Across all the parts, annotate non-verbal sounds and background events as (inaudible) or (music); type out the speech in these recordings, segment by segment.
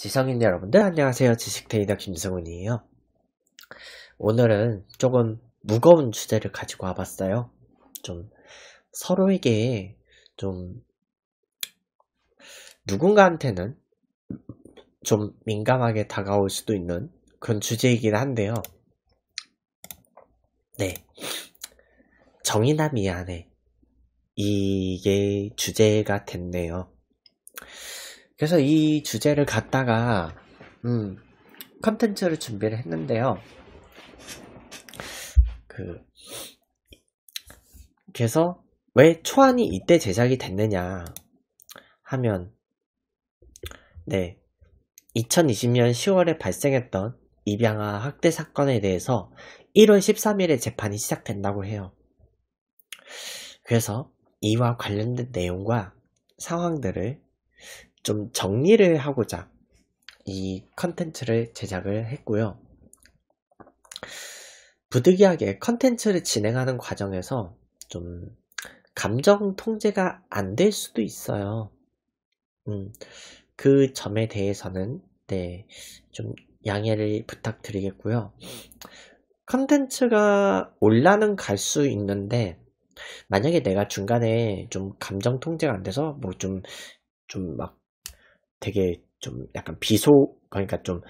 지성인 여러분들 안녕하세요. 지식테이더 김승훈이에요. 오늘은 조금 무거운 주제를 가지고 와봤어요. 좀 서로에게 좀 누군가한테는 좀 민감하게 다가올 수도 있는 그런 주제이긴 한데요. 네. 정의나 미안해. 이게 주제가 됐네요. 그래서 이 주제를 갖다가 음, 컨텐츠를 준비를 했는데요. 그 그래서 왜 초안이 이때 제작이 됐느냐 하면 네 2020년 10월에 발생했던 입양아 학대 사건에 대해서 1월 13일에 재판이 시작된다고 해요. 그래서 이와 관련된 내용과 상황들을 좀 정리를 하고자 이 컨텐츠를 제작을 했고요. 부득이하게 컨텐츠를 진행하는 과정에서 좀 감정 통제가 안 될 수도 있어요. 음, 그 점에 대해서는 네, 좀 양해를 부탁드리겠고요. 컨텐츠가 올라는 갈 수 있는데 만약에 내가 중간에 좀 감정 통제가 안 돼서 뭐좀좀막 되게 좀 약간 비소 그러니까 좀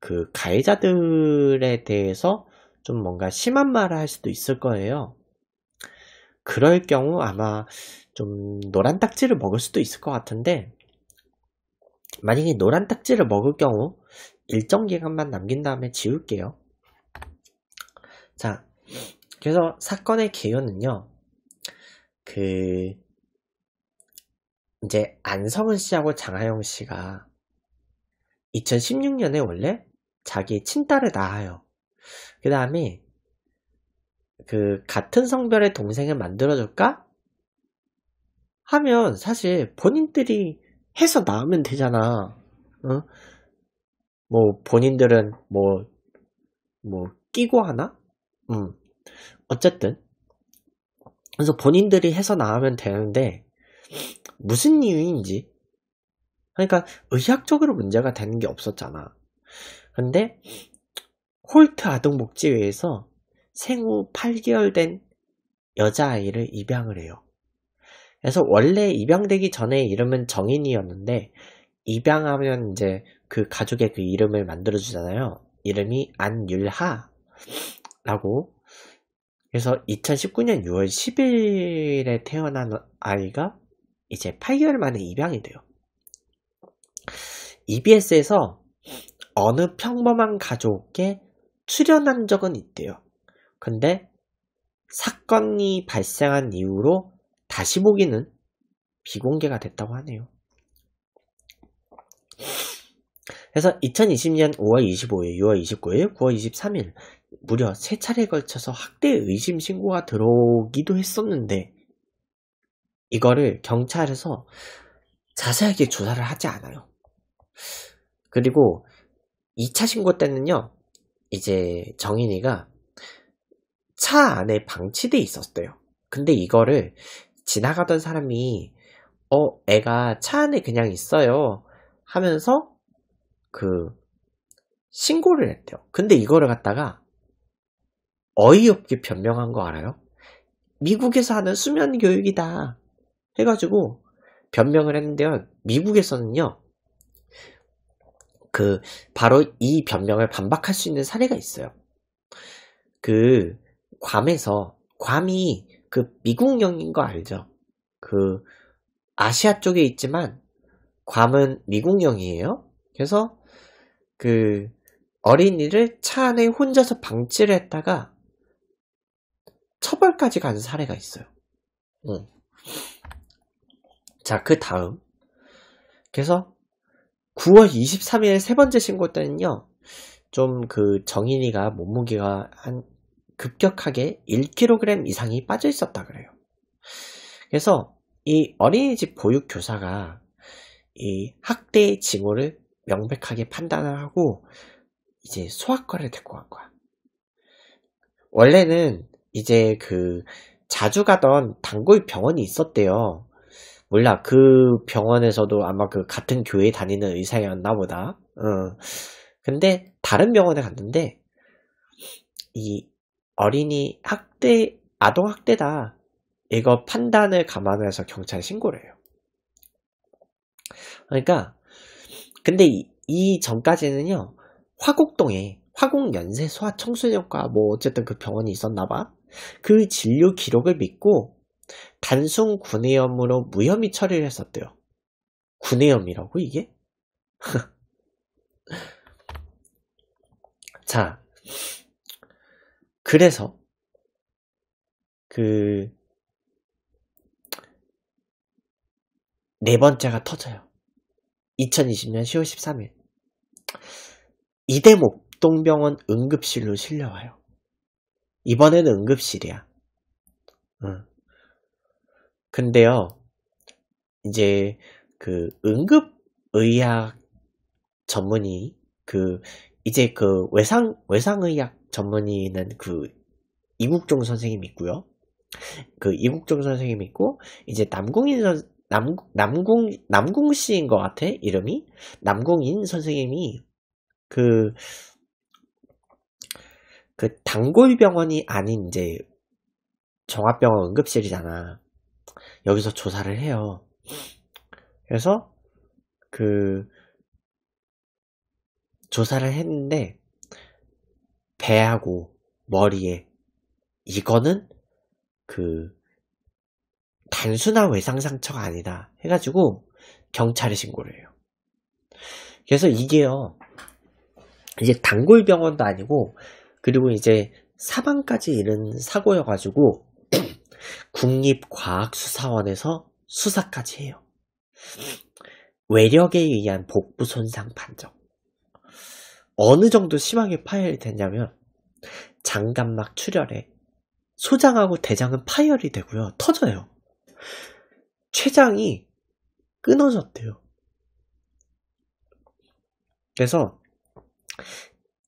그 가해자들에 대해서 좀 뭔가 심한 말을 할 수도 있을 거예요. 그럴 경우 아마 좀 노란 딱지를 먹을 수도 있을 것 같은데 만약에 노란 딱지를 먹을 경우 일정 기간만 남긴 다음에 지울게요. 자, 그래서 사건의 개요는요. 그 이제 안성은 씨하고 장하영 씨가 2016년에 원래 자기 친딸을 낳아요. 그 다음에 그 같은 성별의 동생을 만들어줄까? 하면 사실 본인들이 해서 나으면 되잖아. 어? 뭐 본인들은 뭐뭐 뭐 끼고 하나? 음. 어쨌든 그래서 본인들이 해서 나오면 되는데 무슨 이유인지. 그러니까 의학적으로 문제가 되는 게 없었잖아. 근데 홀트 아동복지회에서 생후 8개월 된 여자아이를 입양을 해요. 그래서 원래 입양되기 전에 이름은 정인이었는데 입양하면 이제 그 가족의 그 이름을 만들어주잖아요. 이름이 안율하라고. 그래서 2019년 6월 10일에 태어난 아이가 이제 8개월 만에 입양이 돼요. EBS에서 어느 평범한 가족에 출연한 적은 있대요. 근데 사건이 발생한 이후로 다시 보기는 비공개가 됐다고 하네요. 그래서 2020년 5월 25일, 6월 29일, 9월 23일 무려 세 차례에 걸쳐서 학대 의심 신고가 들어오기도 했었는데 이거를 경찰에서 자세하게 조사를 하지 않아요. 그리고 2차 신고 때는요, 이제 정인이가 차 안에 방치돼 있었대요. 근데 이거를 지나가던 사람이 어, 애가 차 안에 그냥 있어요. 하면서 그 신고를 했대요. 근데 이거를 갖다가 어이없게 변명한 거 알아요? 미국에서 하는 수면 교육이다. 해가지고 변명을 했는데요. 미국에서는요. 그 바로 이 변명을 반박할 수 있는 사례가 있어요. 그 괌에서 괌이 그 미국령인 거 알죠? 그 아시아 쪽에 있지만 괌은 미국령이에요. 그래서 그 어린이를 차 안에 혼자서 방치를 했다가 처벌까지 가는 사례가 있어요. 응. 자, 그 다음. 그래서 9월 23일 세 번째 신고 때는요, 좀 그 정인이가 몸무게가 한 급격하게 1kg 이상이 빠져 있었다 그래요. 그래서 이 어린이집 보육교사가 이 학대의 징후를 명백하게 판단을 하고 이제 소아과를 데리고 간 거야. 원래는 이제 그 자주 가던 단골 병원이 있었대요. 몰라 그 병원에서도 아마 그 같은 교회 다니는 의사였나 보다. 어. 근데 다른 병원에 갔는데 이 어린이 학대 아동 학대다 이거 판단을 감안해서 경찰 신고를 해요. 그러니까 근데 이, 이 전까지는요 화곡동에 화곡 연세 소아청소년과 뭐 어쨌든 그 병원이 있었나 봐. 그 진료 기록을 믿고 단순 구내염으로 무혐의 처리를 했었대요. 구내염이라고 이게? (laughs) 자, 그래서 그 네 번째가 터져요. 2020년 10월 13일 이대목 동병원 응급실로 실려와요. 이번에는 응급실이야. 응. 근데요, 이제 그 응급의학 전문의, 그 이제 그 외상, 외상의학 전문의는 그 이국종 선생님 있고요. 그 이국종 선생님 있고, 이제 남궁인 선, 남, 남궁, 남궁 씨인 것 같아, 이름이. 남궁인 선생님이 그, 그 단골병원이 아닌 이제 종합병원 응급실이잖아. 여기서 조사를 해요. 그래서 그 조사를 했는데 배하고 머리에 이거는 그 단순한 외상 상처가 아니다 해가지고 경찰에 신고를 해요. 그래서 이게요 이제 단골 병원도 아니고 그리고 이제 사방까지 이른 사고여가지고 국립과학수사원에서 수사까지 해요. 외력에 의한 복부 손상 판정. 어느 정도 심하게 파열이 됐냐면 장갑막 출혈에 소장하고 대장은 파열이 되고요. 터져요. 췌장이 끊어졌대요. 그래서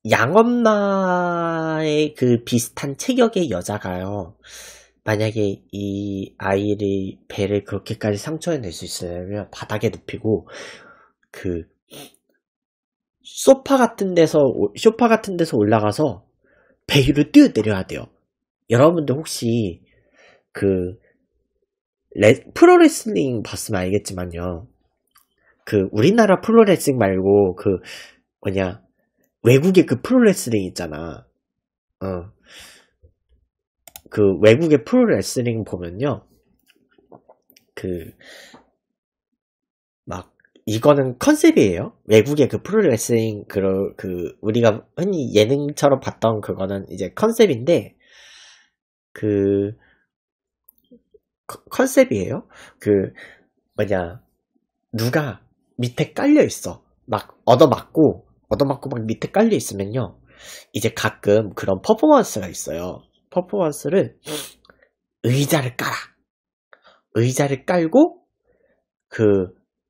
양엄마의 그 비슷한 체격의 여자가요. 만약에 이 아이를 배를 그렇게까지 상처에낼 수 있으려면 바닥에 눕히고 그 소파 같은 데서 소파 같은 데서 올라가서 배 위로 뛰어 내려야 돼요. 여러분들 혹시 그 레, 프로레슬링 봤으면 알겠지만요. 그 우리나라 프로레슬링 말고 그 뭐냐 외국의 그 프로레슬링 있잖아. 어. 그 외국의 프로레슬링 보면요. 그, 막, 이거는 컨셉이에요. 외국의 그 프로레슬링, 그, 그, 우리가 흔히 예능처럼 봤던 그거는 이제 컨셉인데, 그, 컨셉이에요. 그, 뭐냐, 누가 밑에 깔려 있어. 막, 얻어맞고, 얻어맞고 막 밑에 깔려 있으면요. 이제 가끔 그런 퍼포먼스가 있어요. 퍼포먼스를 의자를 깔아. 의자를 깔고 그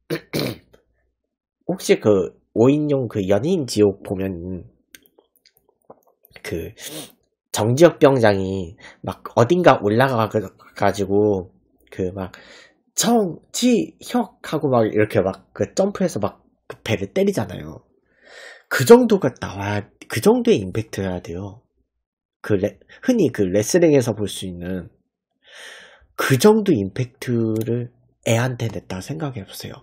(clears throat) 혹시 그 5인용 그 연인 지옥 보면 그 정지혁 병장이 막 어딘가 올라가 가지고 그 막 정지혁 하고 막 이렇게 막 그 점프해서 막그 배를 때리잖아요. 그 정도가 나와야 그 정도의 임팩트여야 돼요. 그 레, 흔히 그 레슬링에서 볼 수 있는 그 정도 임팩트를 애한테 냈다 생각해 보세요.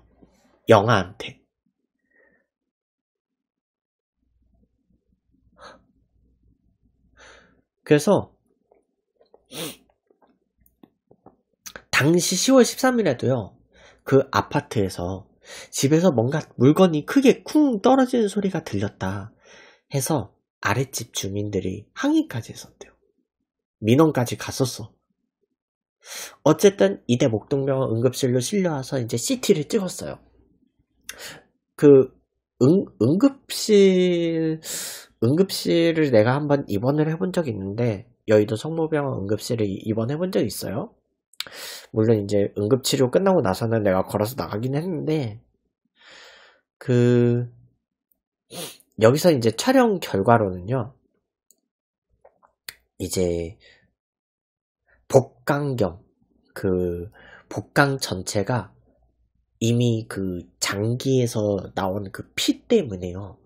영아한테. 그래서 당시 10월 13일에도요. 그 아파트에서 집에서 뭔가 물건이 크게 쿵 떨어지는 소리가 들렸다 해서 아랫집 주민들이 항의까지 했었대요. 민원까지 갔었어. 어쨌든 이대 목동병원 응급실로 실려와서 이제 CT를 찍었어요. 그 응, 응급실 응급실을 내가 한번 입원을 해본 적이 있는데 여의도 성모병원 응급실을 입원해본 적이 있어요. 물론 이제 응급치료 끝나고 나서는 내가 걸어서 나가긴 했는데 그 여기서 이제 촬영 결과로는요, 이제 복강경, 그 복강 전체가 이미 그 장기에서 나온 그 피 때문에요.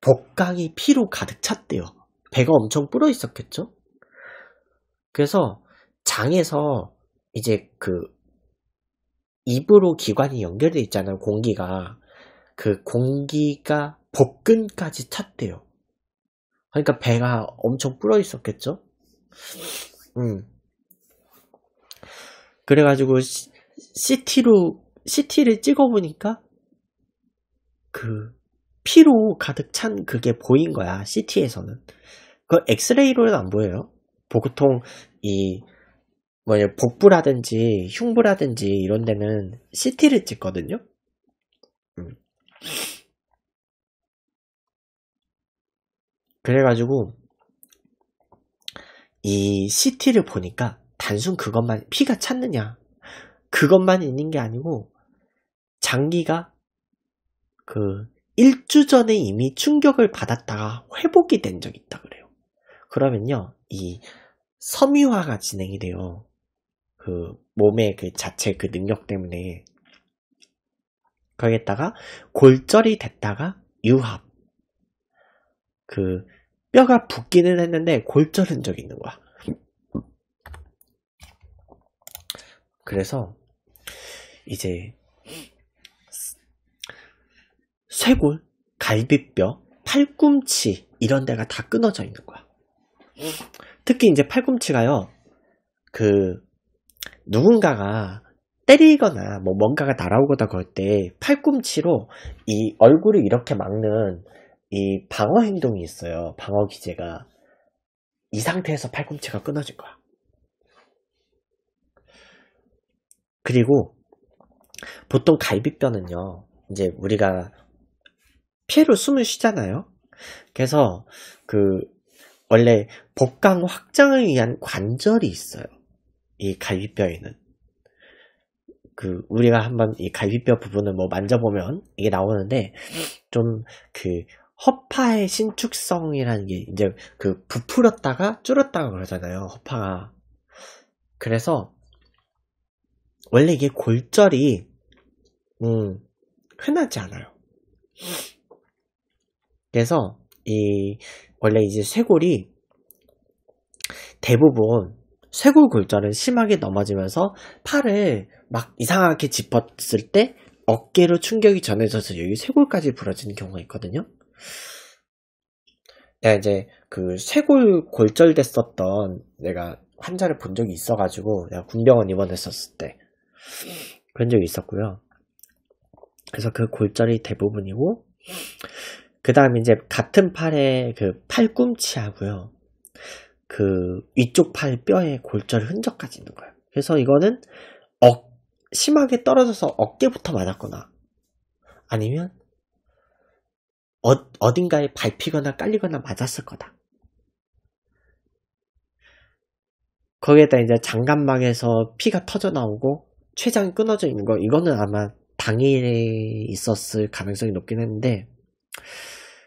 복강이 피로 가득 찼대요. 배가 엄청 불어 있었겠죠? 그래서 장에서 이제 그 입으로 기관이 연결되어 있잖아요. 공기가. 그 공기가 복근까지 찼대요. 그러니까 배가 엄청 불어 있었겠죠? 음. 그래가지고 시, CT로 CT를 찍어보니까 그 피로 가득 찬 그게 보인 거야 CT에서는. 그 엑스레이로는 안 보여요. 보통 이 뭐냐 복부라든지 흉부라든지 이런 데는 CT를 찍거든요. 음. 그래가지고 이 CT를 보니까 단순 그것만 피가 찼느냐 그것만 있는 게 아니고 장기가 그일주 전에 이미 충격을 받았다가 회복이 된 적이 있다 그래요. 그러면요, 이 섬유화가 진행이 돼요. 그 몸의 그 자체 그 능력 때문에. 거기에다가 골절이 됐다가 유합, 그 뼈가 붓기는 했는데 골절은 적이 있는 거야. 그래서 이제 쇄골, 갈비뼈, 팔꿈치 이런 데가 다 끊어져 있는 거야. 특히 이제 팔꿈치가요. 그 누군가가 때리거나 뭐 뭔가가 날아오거나 그럴 때 팔꿈치로 이 얼굴을 이렇게 막는 이 방어 행동이 있어요. 방어 기제가. 이 상태에서 팔꿈치가 끊어질 거야. 그리고 보통 갈비뼈는요. 이제 우리가 피로 숨을 쉬잖아요. 그래서 그 원래 복강 확장을 위한 관절이 있어요. 이 갈비뼈에는. 그 우리가 한번 이 갈비뼈 부분을 뭐 만져보면 이게 나오는데 좀그 허파의 신축성이라는 게 이제 그 부풀었다가 줄었다가 그러잖아요. 허파가. 그래서 원래 이게 골절이 음, 흔하지 않아요. 그래서 이 원래 이제 쇄골이 대부분 쇄골 골절은 심하게 넘어지면서 팔을 막 이상하게 짚었을 때 어깨로 충격이 전해져서 여기 쇄골까지 부러지는 경우가 있거든요. 내가 이제 그 쇄골 골절됐었던 내가 환자를 본 적이 있어가지고 내가 군병원 입원했었을 때 그런 적이 있었고요. 그래서 그 골절이 대부분이고 그 다음에 이제 같은 팔에 그 팔꿈치하고요. 그 위쪽 팔 뼈에 골절 흔적까지 있는 거예요. 그래서 이거는 어, 심하게 떨어져서 어깨부터 맞았거나 아니면 어, 어딘가에 밟히거나 깔리거나 맞았을 거다. 거기에다 이제 장갑망에서 피가 터져 나오고 췌장이 끊어져 있는 거 이거는 아마 당일에 있었을 가능성이 높긴 했는데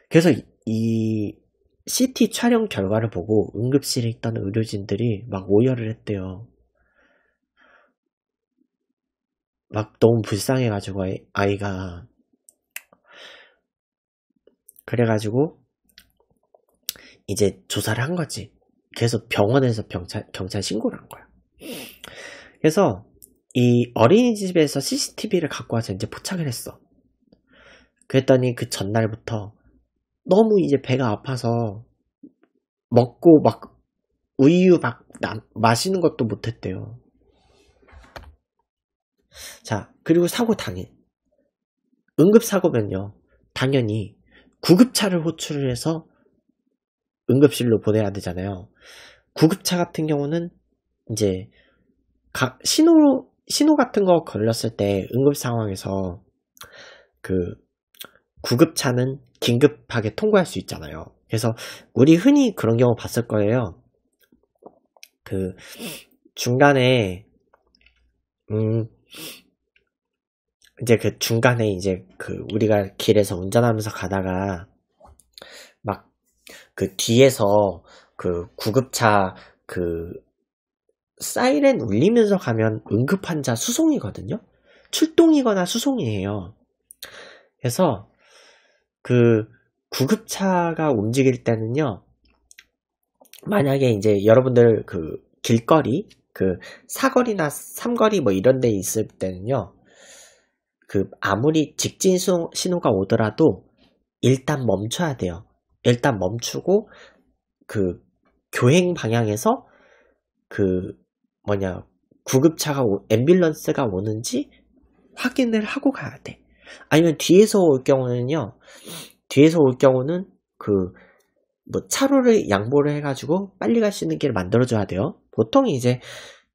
그래서 이, 이 CT 촬영 결과를 보고 응급실에 있던 의료진들이 막 오열을 했대요. 막 너무 불쌍해가지고 아이가 그래가지고 이제 조사를 한 거지. 그래서 병원에서 경찰, 경찰 신고를 한 거야. 그래서 이 어린이집에서 CCTV를 갖고 와서 이제 포착을 했어. 그랬더니 그 전날부터 너무 이제 배가 아파서 먹고 막 우유 막 나, 마시는 것도 못했대요. 자, 그리고 사고 당일. 응급사고면요. 당연히 구급차를 호출을 해서 응급실로 보내야 되잖아요. 구급차 같은 경우는 이제 신호 신호 같은 거 걸렸을 때 응급 상황에서 그 구급차는 긴급하게 통과할 수 있잖아요. 그래서 우리 흔히 그런 경우 봤을 거예요. 그 중간에 음 이제 그 중간에 이제 그 우리가 길에서 운전하면서 가다가 막 그 뒤에서 그 구급차 그 사이렌 울리면서 가면 응급환자 수송이거든요. 출동이거나 수송이에요. 그래서 그 구급차가 움직일 때는요. 만약에 이제 여러분들 그 길거리 그 사거리나 삼거리 뭐 이런 데 있을 때는요. 그 아무리 직진 신호가 오더라도 일단 멈춰야 돼요. 일단 멈추고 그 교행 방향에서 그 뭐냐 구급차가 오, 앰뷸런스가 오는지 확인을 하고 가야 돼. 아니면 뒤에서 올 경우는요. 뒤에서 올 경우는 그뭐 차로를 양보를 해가지고 빨리 갈 수 있는 길을 만들어줘야 돼요. 보통 이제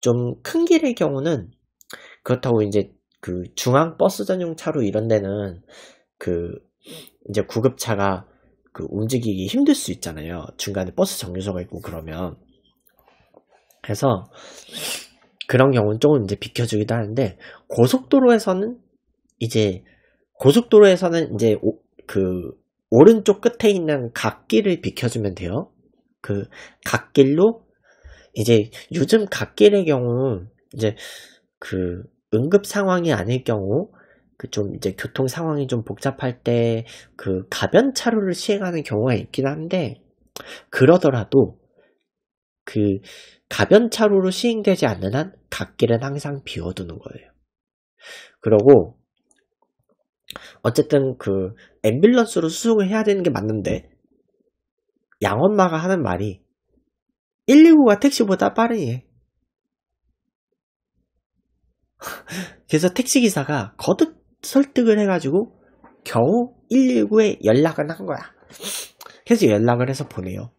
좀 큰 길의 경우는 그렇다고 이제 그 중앙 버스 전용 차로 이런 데는 그 이제 구급차가 그 움직이기 힘들 수 있잖아요. 중간에 버스 정류소가 있고 그러면. 그래서 그런 경우는 조금 이제 비켜주기도 하는데 고속도로에서는 이제 고속도로에서는 이제 오, 그 오른쪽 끝에 있는 갓길을 비켜주면 돼요. 그 갓길로 이제 요즘 갓길의 경우 이제 그 응급 상황이 아닐 경우 그 좀 이제 교통 상황이 좀 복잡할 때 그 가변 차로를 시행하는 경우가 있긴 한데 그러더라도 그 가변 차로로 시행되지 않는 한 갓길은 항상 비워두는 거예요. 그러고 어쨌든 그 앰뷸런스로 수송을 해야 되는 게 맞는데 양엄마가 하는 말이 119가 택시보다 빠르니 (laughs) 그래서 택시기사가 거듭 설득을 해가지고 겨우 119에 연락을 한 거야. 그래서 연락을 해서 보내요.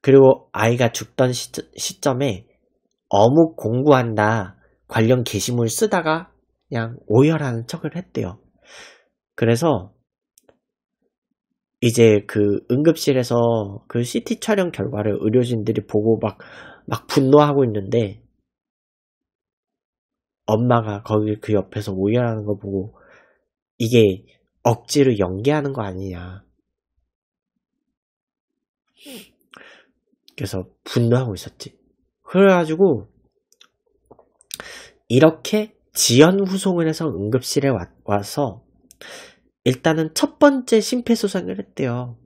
그리고 아이가 죽던 시, 점에 어묵 공구한다 관련 게시물 쓰다가 그냥 오열하는 척을 했대요. 그래서 이제 그 응급실에서 그 CT 촬영 결과를 의료진들이 보고 막, 막 분노하고 있는데 엄마가 거기 그 옆에서 오열하는 거 보고 이게 억지로 연기하는 거 아니냐. 그래서 분노하고 있었지. 그래가지고 이렇게 지연 후송을 해서 응급실에 와서 일단은 첫 번째 심폐소생을 했대요.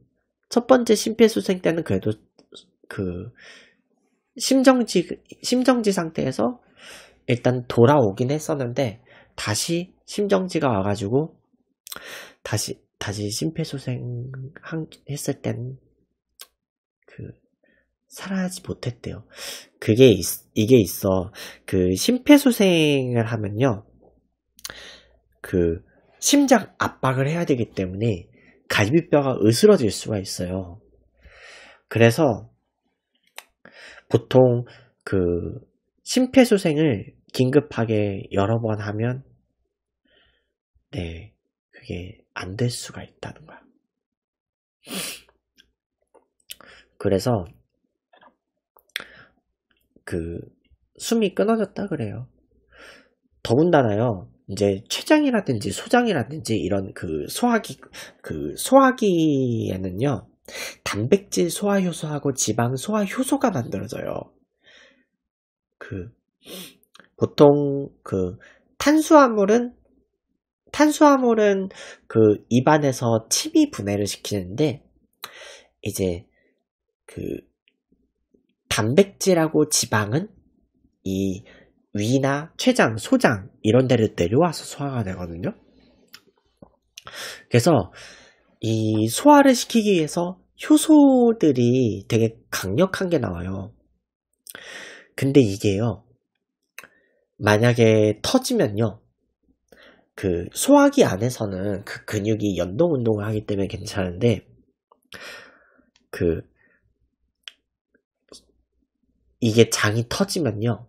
첫 번째 심폐소생 때는 그래도 그 심정지 심정지 상태에서 일단 돌아오긴 했었는데 다시 심정지가 와가지고 다시 다시 심폐소생 했을 땐그사라지 못했대요. 그게 있, 이게 있어. 그 심폐소생을 하면요. 그 심장 압박을 해야 되기 때문에 갈비뼈가 으스러질 수가 있어요. 그래서 보통 그 심폐소생을 긴급하게 여러 번 하면, 네, 그게 안 될 수가 있다는 거야. 그래서, 그, 숨이 끊어졌다 그래요. 더군다나요, 이제 췌장이라든지 소장이라든지 이런 그 소화기, 그 소화기에는요, 단백질 소화효소하고 지방 소화효소가 만들어져요. 그, 보통 그 탄수화물은 탄수화물은 그 입안에서 침이 분해를 시키는데 이제 그 단백질하고 지방은 이 위나 췌장, 소장 이런 데를 내려와서 소화가 되거든요. 그래서 이 소화를 시키기 위해서 효소들이 되게 강력한 게 나와요. 근데 이게요. 만약에 터지면요. 그 소화기 안에서는 그 근육이 연동 운동을 하기 때문에 괜찮은데 그 이게 장이 터지면요.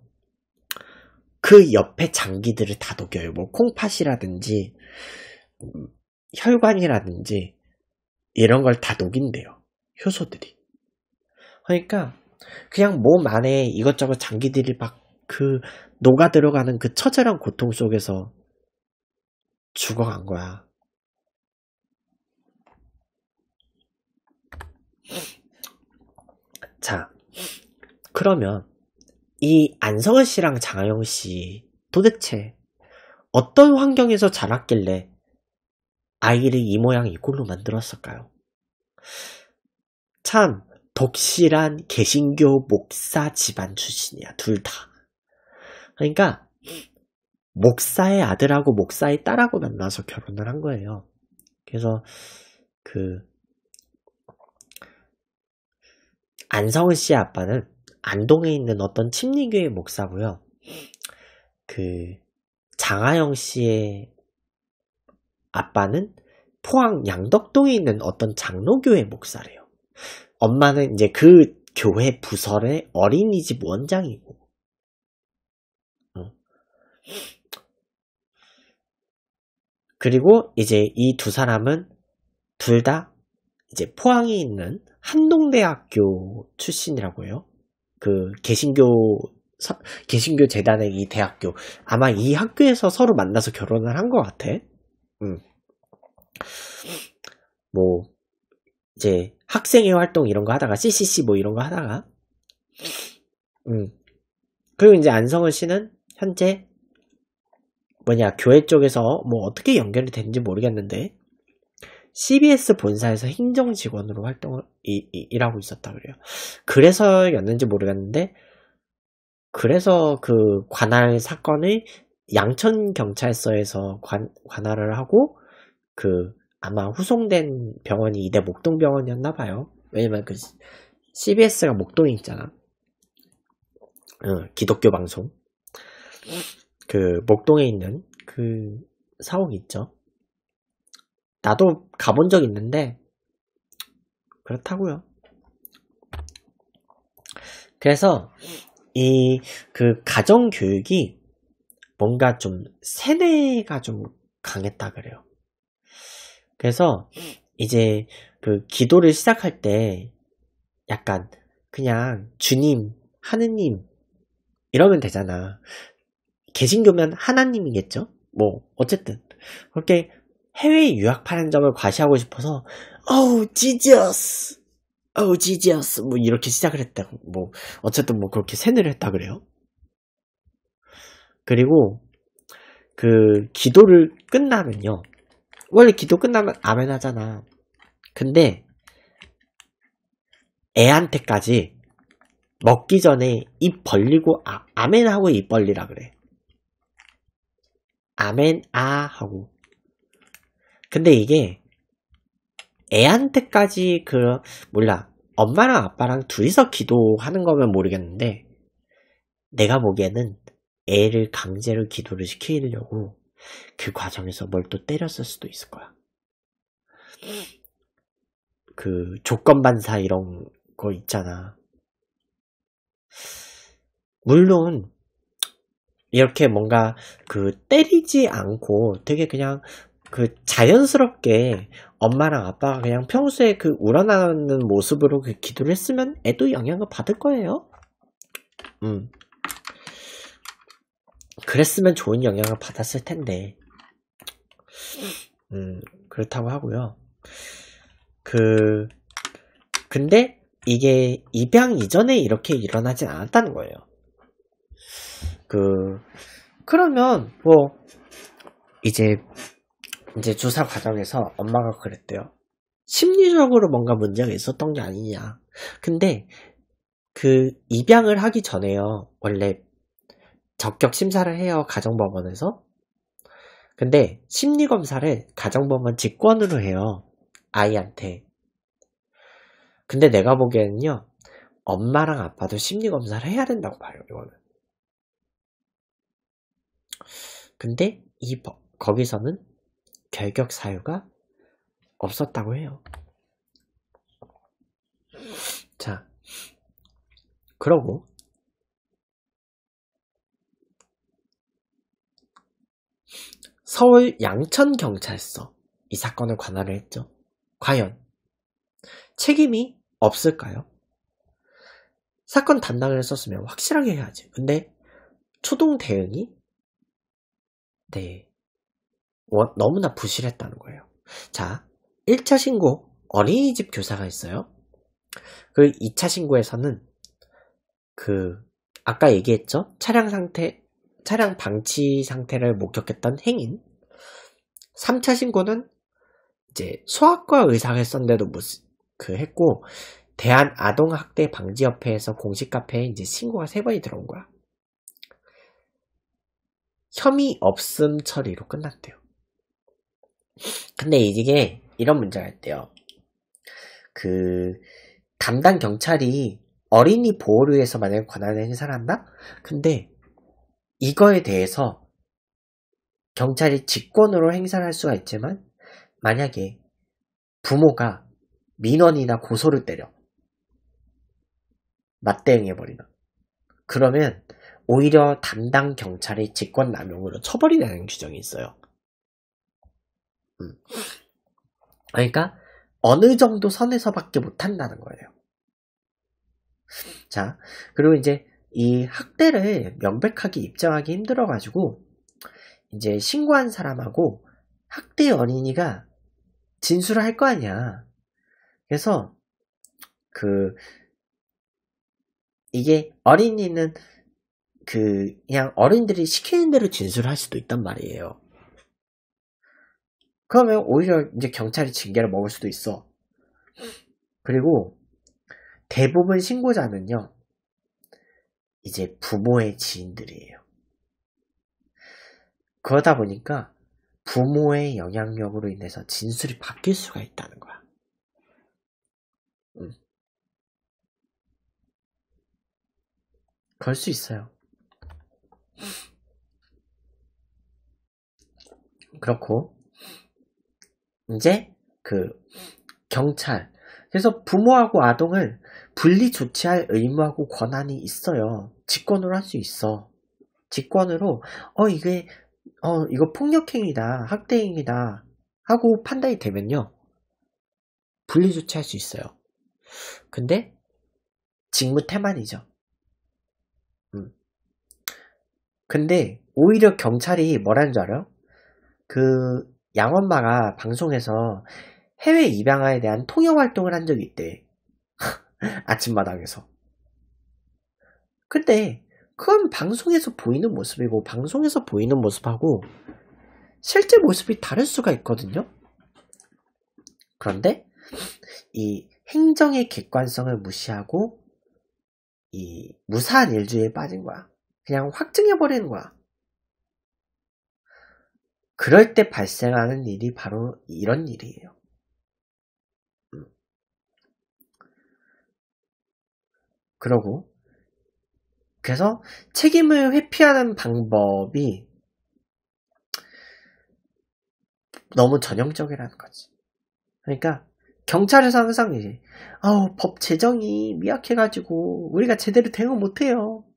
그 옆에 장기들을 다 녹여요. 뭐 콩팥이라든지 혈관이라든지 이런 걸 다 녹인대요. 효소들이. 그러니까 그냥 몸 안에 이것저것 장기들이 막그 녹아 들어가는 그 처절한 고통 속에서 죽어간 거야. 자, 그러면 이 안성은 씨랑 장하영 씨 도대체 어떤 환경에서 자랐길래 아이를 이 모양 이 꼴로 만들었을까요? 참 독실한 개신교 목사 집안 출신이야 둘 다. 그러니까 목사의 아들하고 목사의 딸하고 만나서 결혼을 한 거예요. 그래서 그 안성은 씨의 아빠는 안동에 있는 어떤 침리교회 목사고요. 그 장하영 씨의 아빠는 포항 양덕동에 있는 어떤 장로교회 목사래요. 엄마는 이제 그 교회 부설의 어린이집 원장이고 그리고 이제 이 두 사람은 둘 다 이제 포항에 있는 한동대학교 출신이라고 해요. 그 개신교 개신교 재단의 이 대학교 아마 이 학교에서 서로 만나서 결혼을 한 것 같아. 음. 뭐 이제 학생회 활동 이런 거 하다가 CCC 뭐 이런 거 하다가 음. 그리고 이제 안성은 씨는 현재 뭐냐 교회 쪽에서 뭐 어떻게 연결이 되는지 모르겠는데 CBS 본사에서 행정 직원으로 활동을 이, 이, 일하고 있었다 그래요. 그래서였는지 모르겠는데 그래서 그 관할 사건을 양천 경찰서에서 관, 관할을 하고 그 아마 후송된 병원이 이대 목동 병원이었나 봐요. 왜냐면 그 CBS가 목동에 있잖아. 어, 기독교 방송. 그 목동에 있는 그 사옥이 있죠. 나도 가본 적 있는데 그렇다고요. 그래서 이 그 가정 교육이 뭔가 좀 세뇌가 좀 강했다 그래요. 그래서 이제 그 기도를 시작할 때 약간 그냥 주님, 하느님 이러면 되잖아. 개신교면 하나님이겠죠? 뭐, 어쨌든. 그렇게 해외 유학파는 점을 과시하고 싶어서, 어우, 지저스! 어우, 지저스! 지 뭐, 이렇게 시작을 했다. 고 뭐, 어쨌든 뭐, 그렇게 세뇌를 했다 그래요. 그리고, 그, 기도를 끝나면요. 원래 기도 끝나면 아멘 하잖아. 근데, 애한테까지 먹기 전에 입 벌리고 아, 아멘 하고 입 벌리라 그래. 아멘 아 하고 근데 이게 애한테까지 그 몰라 엄마랑 아빠랑 둘이서 기도하는 거면 모르겠는데 내가 보기에는 애를 강제로 기도를 시키려고 그 과정에서 뭘 또 때렸을 수도 있을 거야. 그 조건반사 이런 거 있잖아. 물론 이렇게 뭔가 그 때리지 않고 되게 그냥 그 자연스럽게 엄마랑 아빠가 그냥 평소에 그 우러나는 모습으로 그 기도를 했으면 애도 영향을 받을 거예요. 음. 그랬으면 좋은 영향을 받았을 텐데. 음, 그렇다고 하고요. 그, 근데 이게 입양 이전에 이렇게 일어나진 않았다는 거예요. 그 그러면 뭐 이제 이제 조사 과정에서 엄마가 그랬대요. 심리적으로 뭔가 문제가 있었던 게 아니냐. 근데 그 입양을 하기 전에요. 원래 적격 심사를 해요. 가정법원에서. 근데 심리 검사를 가정법원 직권으로 해요. 아이한테. 근데 내가 보기에는요. 엄마랑 아빠도 심리 검사를 해야 된다고 봐요. 이거는. 근데 이 거기서는 결격 사유가 없었다고 해요. 자, 그러고 서울 양천경찰서 이 사건을 관할을 했죠. 과연 책임이 없을까요? 사건 담당을 했었으면 확실하게 해야지. 근데 초동 대응이 네. 어, 너무나 부실했다는 거예요. 자, 1차 신고 어린이집 교사가 있어요. 그 2차 신고에서는 그 아까 얘기했죠? 차량 상태 차량 방치 상태를 목격했던 행인 3차 신고는 이제 소아과 의사가했었는데도무그 했고 대한 아동학대 방지협회에서 공식 카페에 이제 신고가 세 번이 들어온 거야. 혐의 없음 처리로 끝났대요. 근데 이게 이런 문제가 있대요. 그 담당 경찰이 어린이 보호를 위해서 만약에 권한을 행사 한다? 근데 이거에 대해서 경찰이 직권으로 행사를 할 수가 있지만 만약에 부모가 민원이나 고소를 때려 맞대응해버리면 그러면 오히려 담당 경찰의 직권남용으로 처벌이되는 규정이 있어요. 음. 그러니까 어느 정도 선에서밖에 못한다는 거예요. 자, 그리고 이제 이 학대를 명백하게 입증하기 힘들어가지고 이제 신고한 사람하고 학대 어린이가 진술을 할 거 아니야. 그래서 그 이게 어린이는 그 그냥 어른들이 시키는 대로 진술할 수도 있단 말이에요. 그러면 오히려 이제 경찰이 징계를 먹을 수도 있어. 그리고 대부분 신고자는요. 이제 부모의 지인들이에요. 그러다 보니까 부모의 영향력으로 인해서 진술이 바뀔 수가 있다는 거야. 음. 그럴 수 있어요. 그렇고 이제 그 경찰 그래서 부모하고 아동을 분리 조치할 의무하고 권한이 있어요. 직권으로 할 수 있어. 직권으로 어 이게 어 이거 폭력행위다 학대행위다 하고 판단이 되면요 분리 조치할 수 있어요. 근데 직무 태만이죠. 근데 오히려 경찰이 뭐라는 줄 알아요? 그 양엄마가 방송에서 해외 입양아에 대한 통역 활동을 한 적이 있대. (laughs) 아침마당에서. 근데 그건 방송에서 보이는 모습이고 방송에서 보이는 모습하고 실제 모습이 다를 수가 있거든요. 그런데 이 행정의 객관성을 무시하고 이 무사한 일주에 빠진 거야. 그냥 확증해버리는 거야. 그럴 때 발생하는 일이 바로 이런 일이에요. 음. 그러고, 그래서 책임을 회피하는 방법이 너무 전형적이라는 거지. 그러니까 경찰에서 항상 이제 아우 법 제정이 미약해가지고 우리가 제대로 대응 못해요.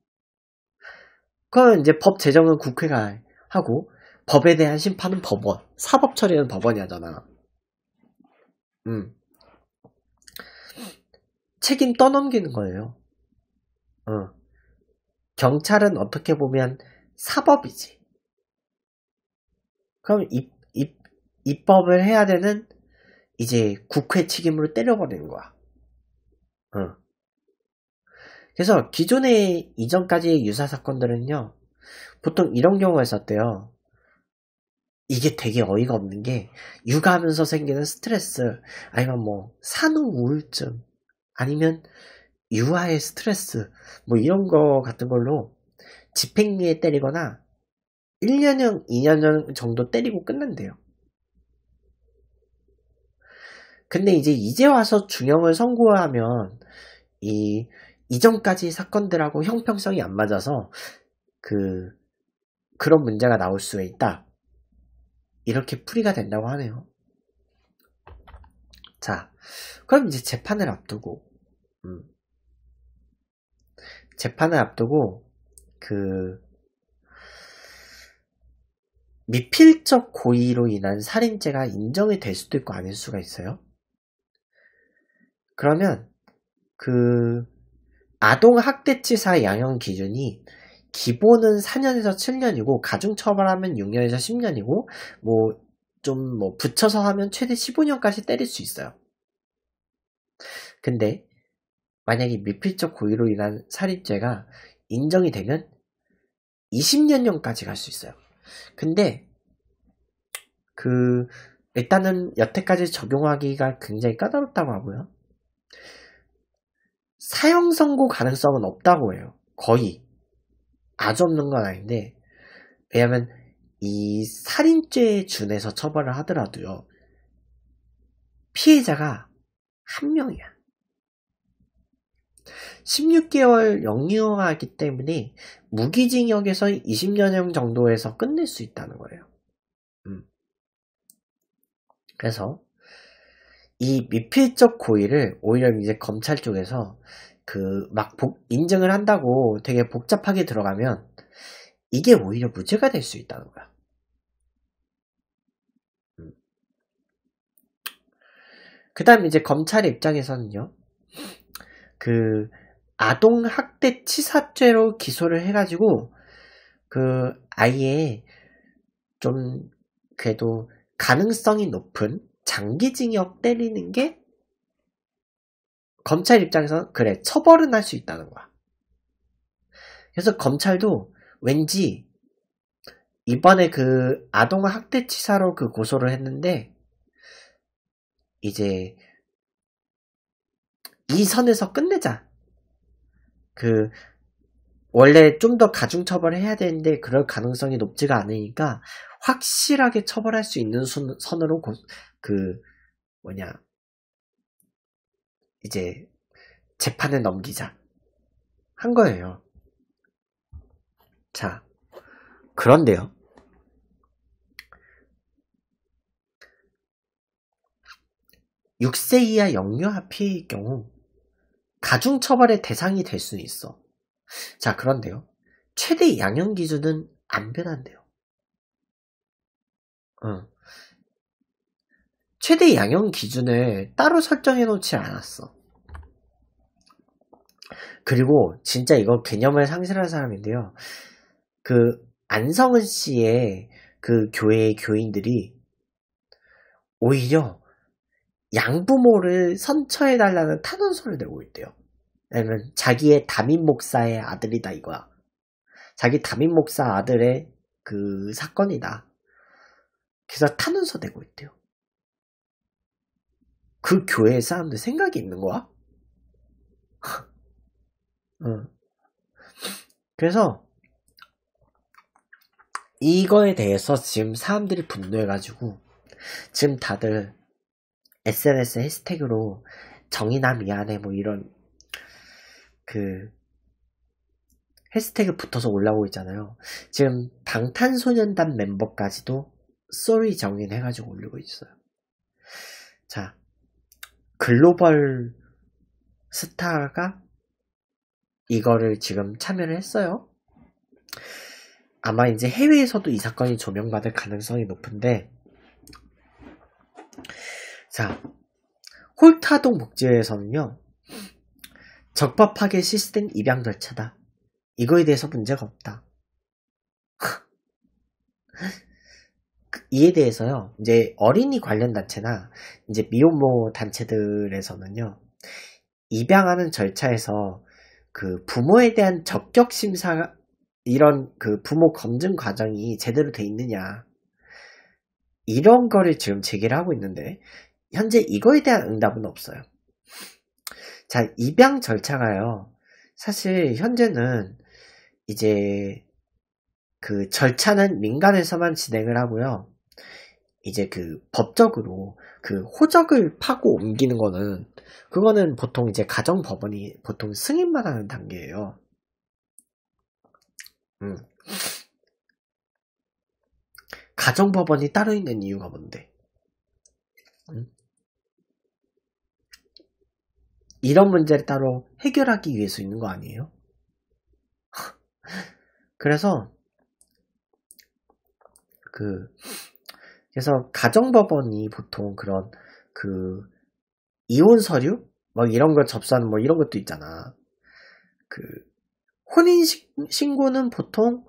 그건 이제 법 제정은 국회가 하고 법에 대한 심판은 법원, 사법 처리는 법원이 하잖아. 음. 책임 떠넘기는 거예요. 어. 경찰은 어떻게 보면 사법이지. 그럼 입, 입, 입법을 해야 되는 이제 국회 책임으로 때려버리는 거야. 어. 그래서 기존의 이전까지의 유사 사건들은요, 보통 이런 경우가 있었대요. 이게 되게 어이가 없는 게 육아하면서 생기는 스트레스 아니면 뭐 산후 우울증 아니면 유아의 스트레스 뭐 이런 거 같은 걸로 집행유예 때리거나 1년형, 2년형 정도 때리고 끝난대요. 근데 이제 이제 와서 중형을 선고하면 이 이전까지 사건들하고 형평성이 안 맞아서 그 그런 문제가 나올 수 있다. 이렇게 풀이가 된다고 하네요. 자, 그럼 이제 재판을 앞두고 음. 재판을 앞두고 그 미필적 고의로 인한 살인죄가 인정이 될 수도 있고 아닐 수가 있어요. 그러면 그 아동 학대치사 양형 기준이 기본은 4년에서 7년이고 가중처벌하면 6년에서 10년이고 뭐 좀뭐 뭐 붙여서 하면 최대 15년까지 때릴 수 있어요. 근데 만약에 미필적 고의로 인한 살인죄가 인정이 되면 20년형까지 갈 수 있어요. 근데 그 일단은 여태까지 적용하기가 굉장히 까다롭다고 하고요. 사형 선고 가능성은 없다고 해요. 거의 아주 없는 건 아닌데 왜냐하면 이 살인죄에 준해서 처벌을 하더라도요 피해자가 한 명이야. 16개월 영유아이기 때문에 무기징역에서 20년형 정도에서 끝낼 수 있다는 거예요. 음. 그래서 이 미필적 고의를 오히려 이제 검찰 쪽에서 그 막인정을 한다고 되게 복잡하게 들어가면 이게 오히려 무죄가될 수 있다는 거야. 음. 그 다음 이제 검찰 입장에서는요, 그 아동 학대 치사죄로 기소를 해가지고 그 아이의 좀 그래도 가능성이 높은 장기징역 때리는 게 검찰 입장에서는 그래 처벌은 할 수 있다는 거야. 그래서 검찰도 왠지 이번에 그 아동 학대 치사로 그 고소를 했는데 이제 이 선에서 끝내자. 그 원래 좀 더 가중 처벌을 해야 되는데 그럴 가능성이 높지가 않으니까 확실하게 처벌할 수 있는 선으로 그 뭐냐 이제 재판을 넘기자 한 거예요. 자 그런데요. 6세 이하 영유 아 합의의 경우 가중 처벌의 대상이 될 수 있어. 자, 그런데요. 최대 양형 기준은 안 변한대요. 어. 최대 양형 기준을 따로 설정해 놓지 않았어. 그리고 진짜 이거 개념을 상실한 사람인데요. 그 안성은 씨의 그 교회의 교인들이 오히려 양부모를 선처해 달라는 탄원서를 내고 있대요. 왜냐면 자기의 담임 목사의 아들이다 이거야. 자기 담임 목사 아들의 그 사건이다. 그래서 탄원서 내고 있대요. 그 교회의 사람들 생각이 있는 거야? (laughs) 응. 그래서 이거에 대해서 지금 사람들이 분노해가지고 지금 다들 SNS 해시태그로 정의나 미안해 뭐 이런 그 해시태그 붙어서 올라오고 있잖아요. 지금 방탄소년단 멤버까지도 쏘리 정인 해가지고 올리고 있어요. 자, 글로벌 스타가 이거를 지금 참여를 했어요. 아마 이제 해외에서도 이 사건이 조명받을 가능성이 높은데, 자, 홀타동 목재에서는요, 적법하게 시스템 입양 절차다. 이거에 대해서 문제가 없다. 그, 이에 대해서요, 이제 어린이 관련 단체나 이제 미혼모 단체들에서는요, 입양하는 절차에서 그 부모에 대한 적격 심사 이런 그 부모 검증 과정이 제대로 돼 있느냐 이런 거를 지금 제기를 하고 있는데 현재 이거에 대한 응답은 없어요. 자 입양 절차가요. 사실 현재는 이제 그 절차는 민간에서만 진행을 하고요. 이제 그 법적으로 그 호적을 파고 옮기는 거는 그거는 보통 이제 가정 법원이 보통 승인만 하는 단계예요. 음. 가정 법원이 따로 있는 이유가 뭔데? 음? 이런 문제를 따로 해결하기 위해서 있는 거 아니에요? (laughs) 그래서 그 그래서 가정법원이 보통 그런 그 이혼 서류 막 이런 걸 접수하는 뭐 이런 것도 있잖아. 그 혼인 신고는 보통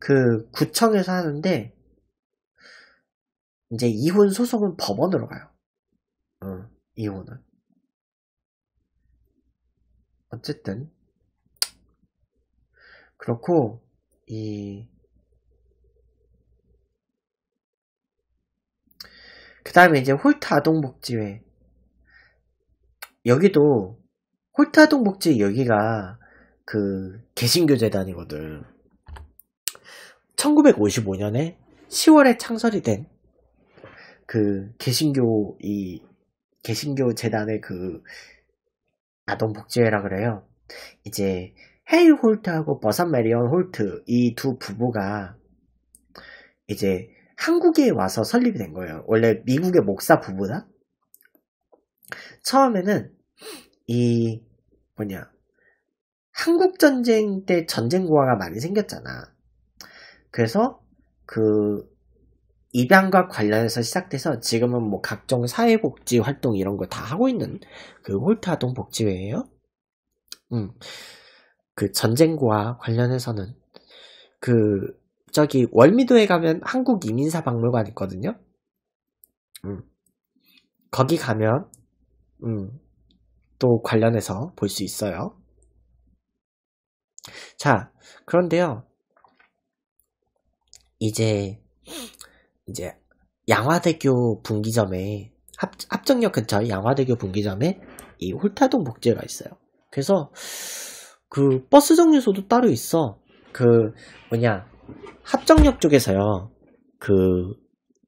그 구청에서 하는데 이제 이혼 소송은 법원으로 가요. 어, 이혼은. 어쨌든 그렇고 이그 다음에 이제 홀트 아동복지회. 여기도, 홀트 아동복지 회 여기가 그 개신교재단이거든. 1955년에 10월에 창설이 된 그 개신교 이 개신교 재단의 그 아동복지회라 그래요. 이제 헤일 홀트하고 버산 메리언 홀트 이 두 부부가 이제 한국에 와서 설립이 된 거예요. 원래 미국의 목사 부부다? 처음에는 이 뭐냐 한국 전쟁 때 전쟁 고아가 많이 생겼잖아. 그래서 그 입양과 관련해서 시작돼서 지금은 뭐 각종 사회복지 활동 이런 거 다 하고 있는 그홀트아동 복지회예요. 음, 그 전쟁과 관련해서는 그 저기 월미도에 가면 한국 이민사 박물관 있거든요. 음. 거기 가면 음. 또 관련해서 볼 수 있어요. 자, 그런데요. 이제 이제 양화대교 분기점에 합, 합정역 근처 에 양화대교 분기점에 이 홀타동 목재가 있어요. 그래서 그 버스 정류소도 따로 있어. 그 뭐냐 합정역 쪽에서요, 그,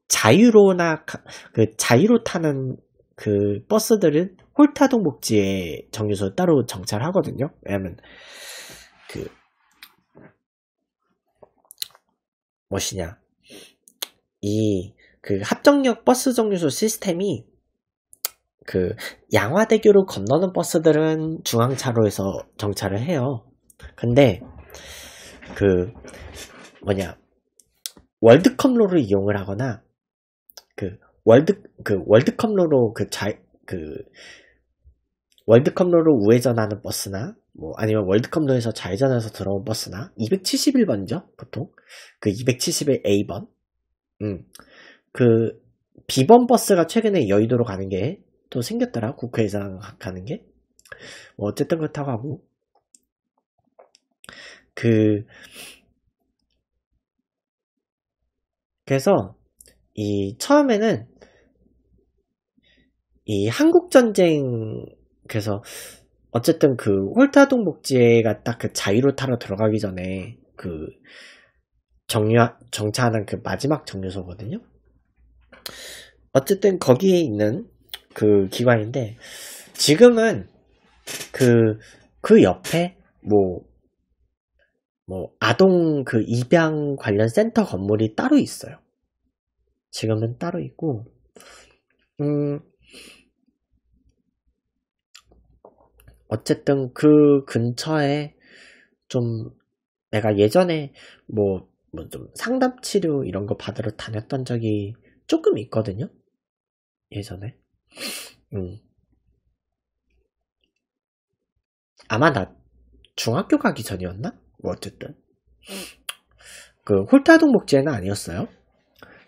자유로나, 그, 자유로 타는 그 버스들은 홀타동 복지에 정류소 따로 정찰하거든요. 왜냐면, 그, 무엇이냐. 이, 그 합정역 버스 정류소 시스템이 그 양화대교로 건너는 버스들은 중앙차로에서 정차를 해요. 근데 그 뭐냐 월드컵로를 이용을 하거나 그 월드 그 월드컵로로 그자그 그 월드컵로로 우회전하는 버스나 뭐 아니면 월드컵로에서 좌회전해서 들어온 버스나 271번이죠 보통 그 271A번 음그 B번 버스가 최근에 여의도로 가는 게 또 생겼더라 국회에서 가는 게뭐 어쨌든 그렇다고 하고 그 그래서 이 처음에는 이 한국 전쟁 그래서 어쨌든 그 홀타동 복지회가 딱 그 자유로 타러 들어가기 전에 그 정유 정차하는 그 마지막 정류소거든요. 어쨌든 거기에 있는 그 기관인데 지금은 그그 그 옆에 뭐뭐 아동 그 입양 관련 센터 건물이 따로 있어요. 지금은 따로 있고, 음, 어쨌든 그 근처에 좀 내가 예전에 뭐, 뭐 상담 치료 이런 거 받으러 다녔던 적이 조금 있거든요. 예전에. 음. 아마 나 중학교 가기 전이었나? 뭐 어쨌든 그 홀타동 목재는 아니었어요.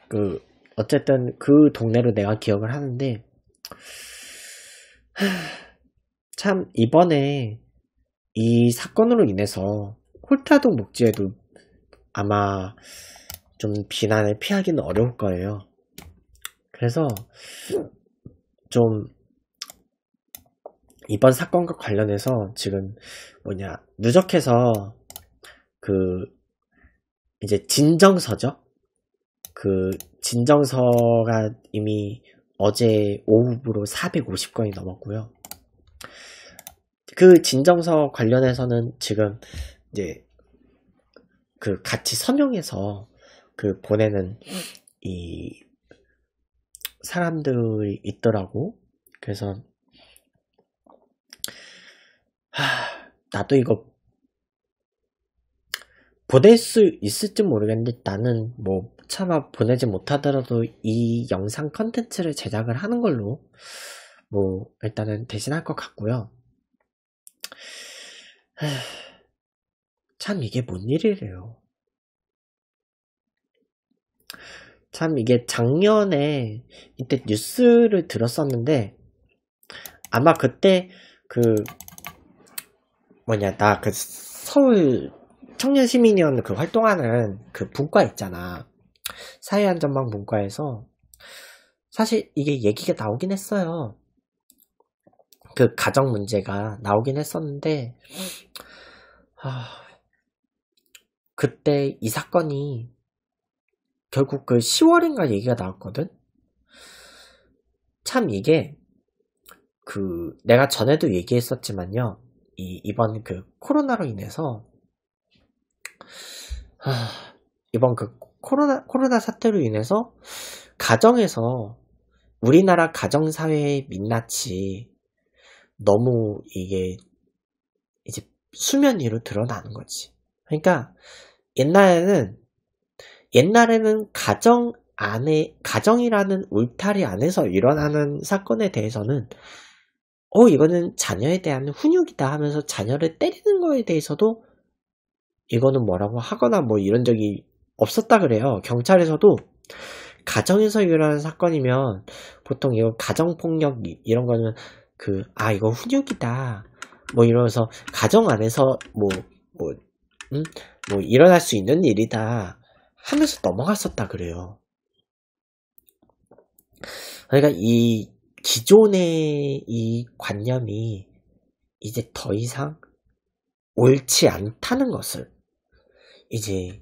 그 어쨌든 그 동네로 내가 기억을 하는데 참 이번에 이 사건으로 인해서 홀타동 복 목재도 아마 좀 비난을 피하기는 어려울 거예요. 그래서 좀 이번 사건과 관련해서 지금 뭐냐 누적해서 그 이제 진정서죠. 그 진정서가 이미 어제 오후로 부 450건이 넘었고요. 그 진정서 관련해서는 지금 이제 그 같이 서명해서 그 보내는 이 사람들이 있더라고. 그래서 하, 나도 이거 보낼 수 있을지 모르겠는데 나는 뭐 차마 보내지 못하더라도 이 영상 컨텐츠를 제작을 하는 걸로 뭐 일단은 대신할 것 같고요. (sighs) 참 이게 뭔 일이래요. 참 이게 작년에 이때 뉴스를 들었었는데 아마 그때 그 뭐냐 나 그 서울 청년 시민위원 그 활동하는 그 분과 있잖아. 사회안전망 분과에서 사실 이게 얘기가 나오긴 했어요. 그 가정 문제가 나오긴 했었는데 아, 그때 이 사건이 결국 그 10월인가 얘기가 나왔거든. 참 이게 그 내가 전에도 얘기했었지만요. 이 이번 그 코로나로 인해서 하, 이번 그 코로나, 코로나 사태로 인해서 가정에서 우리나라 가정사회의 민낯이 너무 이게 이제 수면 위로 드러나는 거지. 그러니까 옛날에는 옛날에는 가정 안에 가정이라는 울타리 안에서 일어나는 사건에 대해서는 어 이거는 자녀에 대한 훈육이다 하면서 자녀를 때리는 거에 대해서도 이거는 뭐라고 하거나 뭐 이런 적이 없었다 그래요. 경찰에서도 가정에서 일어난 사건이면 보통 이거 가정폭력 이런 거는 그, 아, 이거 훈육이다. 뭐 이러면서 가정 안에서 뭐, 뭐, 음? 뭐 일어날 수 있는 일이다. 하면서 넘어갔었다 그래요. 그러니까 이 기존의 이 관념이 이제 더 이상 옳지 않다는 것을 이제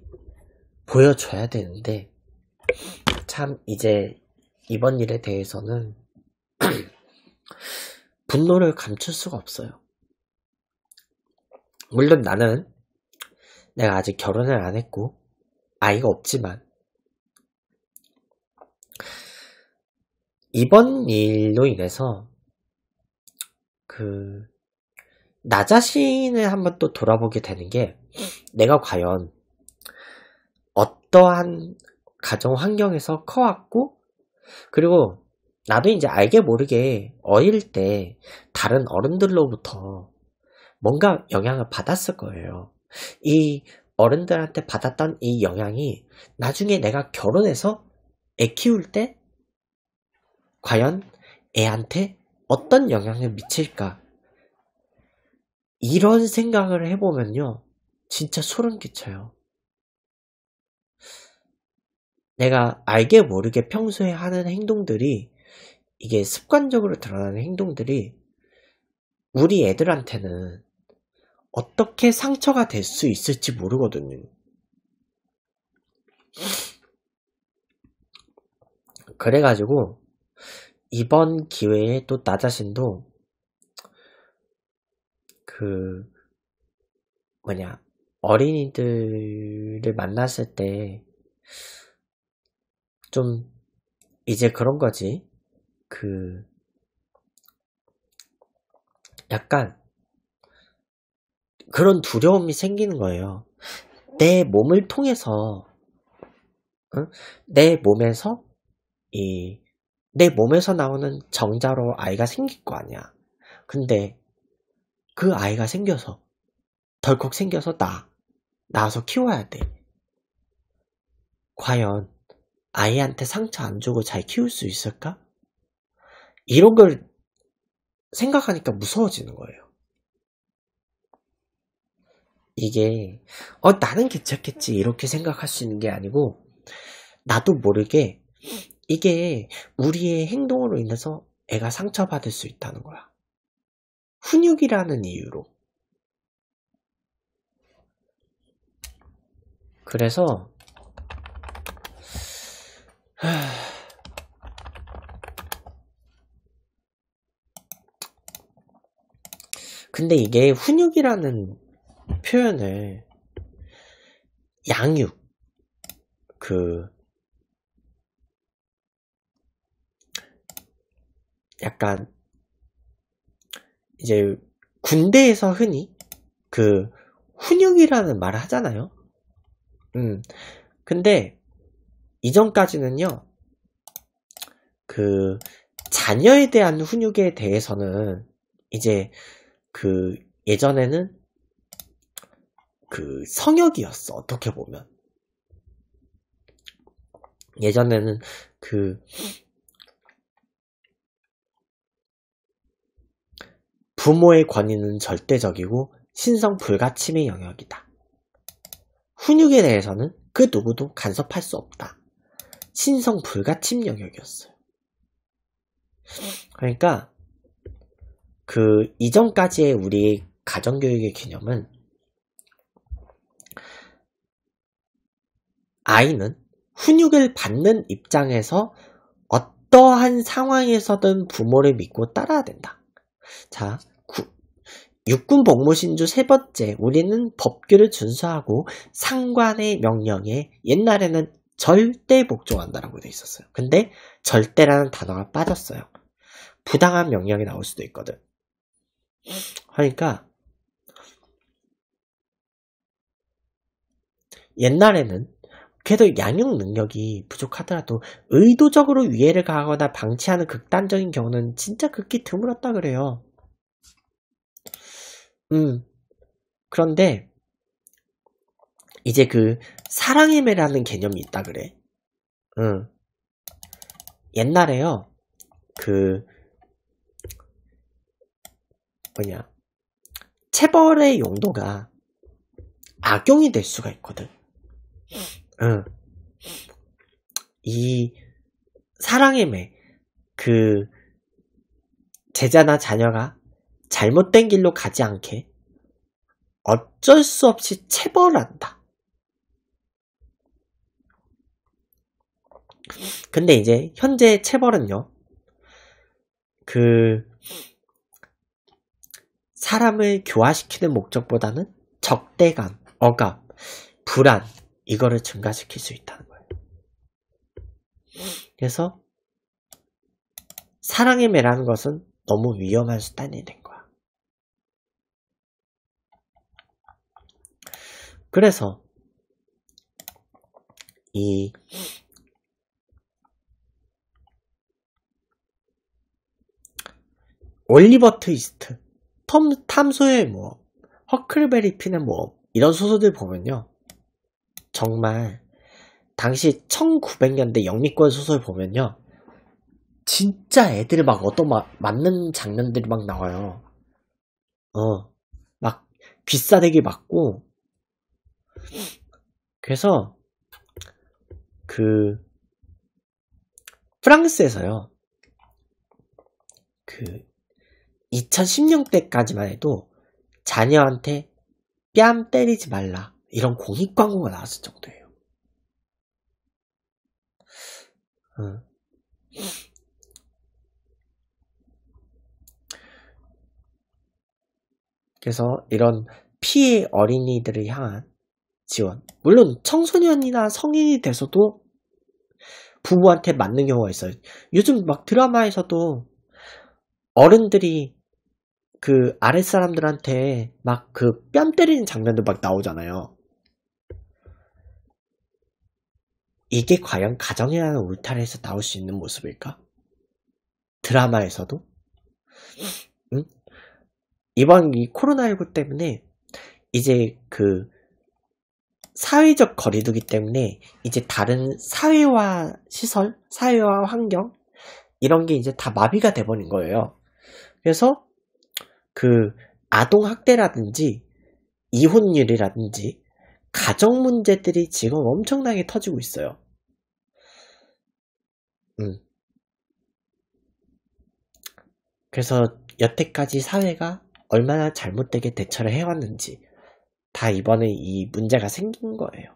보여줘야 되는데 참 이제 이번 일에 대해서는 (clears throat) 분노를 감출 수가 없어요. 물론 나는 내가 아직 결혼을 안 했고 아이가 없지만 이번 일로 인해서 그나 자신을 한번 또 돌아보게 되는 게 내가 과연 어떠한 가정 환경에서 커왔고 그리고 나도 이제 알게 모르게 어릴 때 다른 어른들로부터 뭔가 영향을 받았을 거예요. 이 어른들한테 받았던 이 영향이 나중에 내가 결혼해서 애 키울 때 과연 애한테 어떤 영향을 미칠까 이런 생각을 해보면요. 진짜 소름 끼쳐요. 내가 알게 모르게 평소에 하는 행동들이 이게 습관적으로 드러나는 행동들이 우리 애들한테는 어떻게 상처가 될 수 있을지 모르거든요. 그래가지고 이번 기회에 또 나 자신도 그 뭐냐 어린이들을 만났을 때 좀 이제 그런 거지 그 약간 그런 두려움이 생기는 거예요. 내 몸을 통해서 응? 내 몸에서 이 내 몸에서 나오는 정자로 아이가 생길 거 아니야. 근데 그 아이가 생겨서 덜컥 생겨서 나나아서 키워야 돼. 과연 아이한테 상처 안 주고 잘 키울 수 있을까? 이런 걸 생각하니까 무서워지는 거예요. 이게 어 나는 괜찮겠지 이렇게 생각할 수 있는 게 아니고 나도 모르게 이게 우리의 행동으로 인해서 애가 상처받을 수 있다는 거야. 훈육이라는 이유로. 그래서 (sighs) 근데 이게 훈육이라는 표현을 양육 그 약간 이제 군대에서 흔히 그 훈육이라는 말을 하잖아요. 음. 근데 이전까지는요. 그 자녀에 대한 훈육에 대해서는 이제 그 예전에는 그 성역이었어. 어떻게 보면. 예전에는 그 부모의 권위는 절대적이고 신성 불가침의 영역이다. 훈육에 대해서는 그 누구도 간섭할 수 없다. 신성 불가침 영역이었어요. 그러니까 그 이전까지의 우리 가정교육의 개념은 아이는 훈육을 받는 입장에서 어떠한 상황에서든 부모를 믿고 따라야 된다. 자, 육군 복무신주 세 번째, 우리는 법규를 준수하고 상관의 명령에 옛날에는 절대 복종한다라고 되어 있었어요. 근데 절대라는 단어가 빠졌어요. 부당한 명령이 나올 수도 있거든. 그러니까 옛날에는 그래도 양육 능력이 부족하더라도 의도적으로 위해를 가하거나 방치하는 극단적인 경우는 진짜 극히 드물었다 그래요. 음. 그런데 이제 그 사랑의 매라는 개념이 있다 그래. 응. 옛날에요. 그 뭐냐 체벌의 용도가 악용이 될 수가 있거든. 응. 이 사랑의 매 그 제자나 자녀가 잘못된 길로 가지 않게 어쩔 수 없이 체벌한다. 근데 이제 현재 체벌은요, 그, 사람을 교화시키는 목적보다는 적대감, 억압, 불안, 이거를 증가시킬 수 있다는 거예요. 그래서, 사랑의 매라는 것은 너무 위험한 수단이 된 그래서 이 올리버 트위스트, 톰, 탐소의 모험, 허클베리 핀의 모험 이런 소설들 보면요 정말 당시 1900년대 영미권 소설 보면요 진짜 애들막 어떤 막 맞는 장면들이 막 나와요 어막 비싸대기 맞고 그래서 그 프랑스에서요. 그 2010년 때까지만 해도 자녀한테 뺨 때리지 말라 이런 공익 광고가 나왔을 정도예요. 그래서 이런 피해 어린이들을 향한 지원. 물론 청소년이나 성인이 돼서도 부모한테 맞는 경우가 있어요. 요즘 막 드라마에서도 어른들이 그 아랫사람들한테 막 그 뺨 때리는 장면도 막 나오잖아요. 이게 과연 가정이라는 울타리에서 나올 수 있는 모습일까? 드라마에서도? 응? 이번 이 코로나19 때문에 이제 그 사회적 거리두기 때문에 이제 다른 사회와 시설, 사회와 환경 이런 게 이제 다 마비가 돼버린 거예요. 그래서 그 아동 학대라든지 이혼율이라든지 가정 문제들이 지금 엄청나게 터지고 있어요. 음. 그래서 여태까지 사회가 얼마나 잘못되게 대처를 해왔는지 다 이번에 이 문제가 생긴 거예요.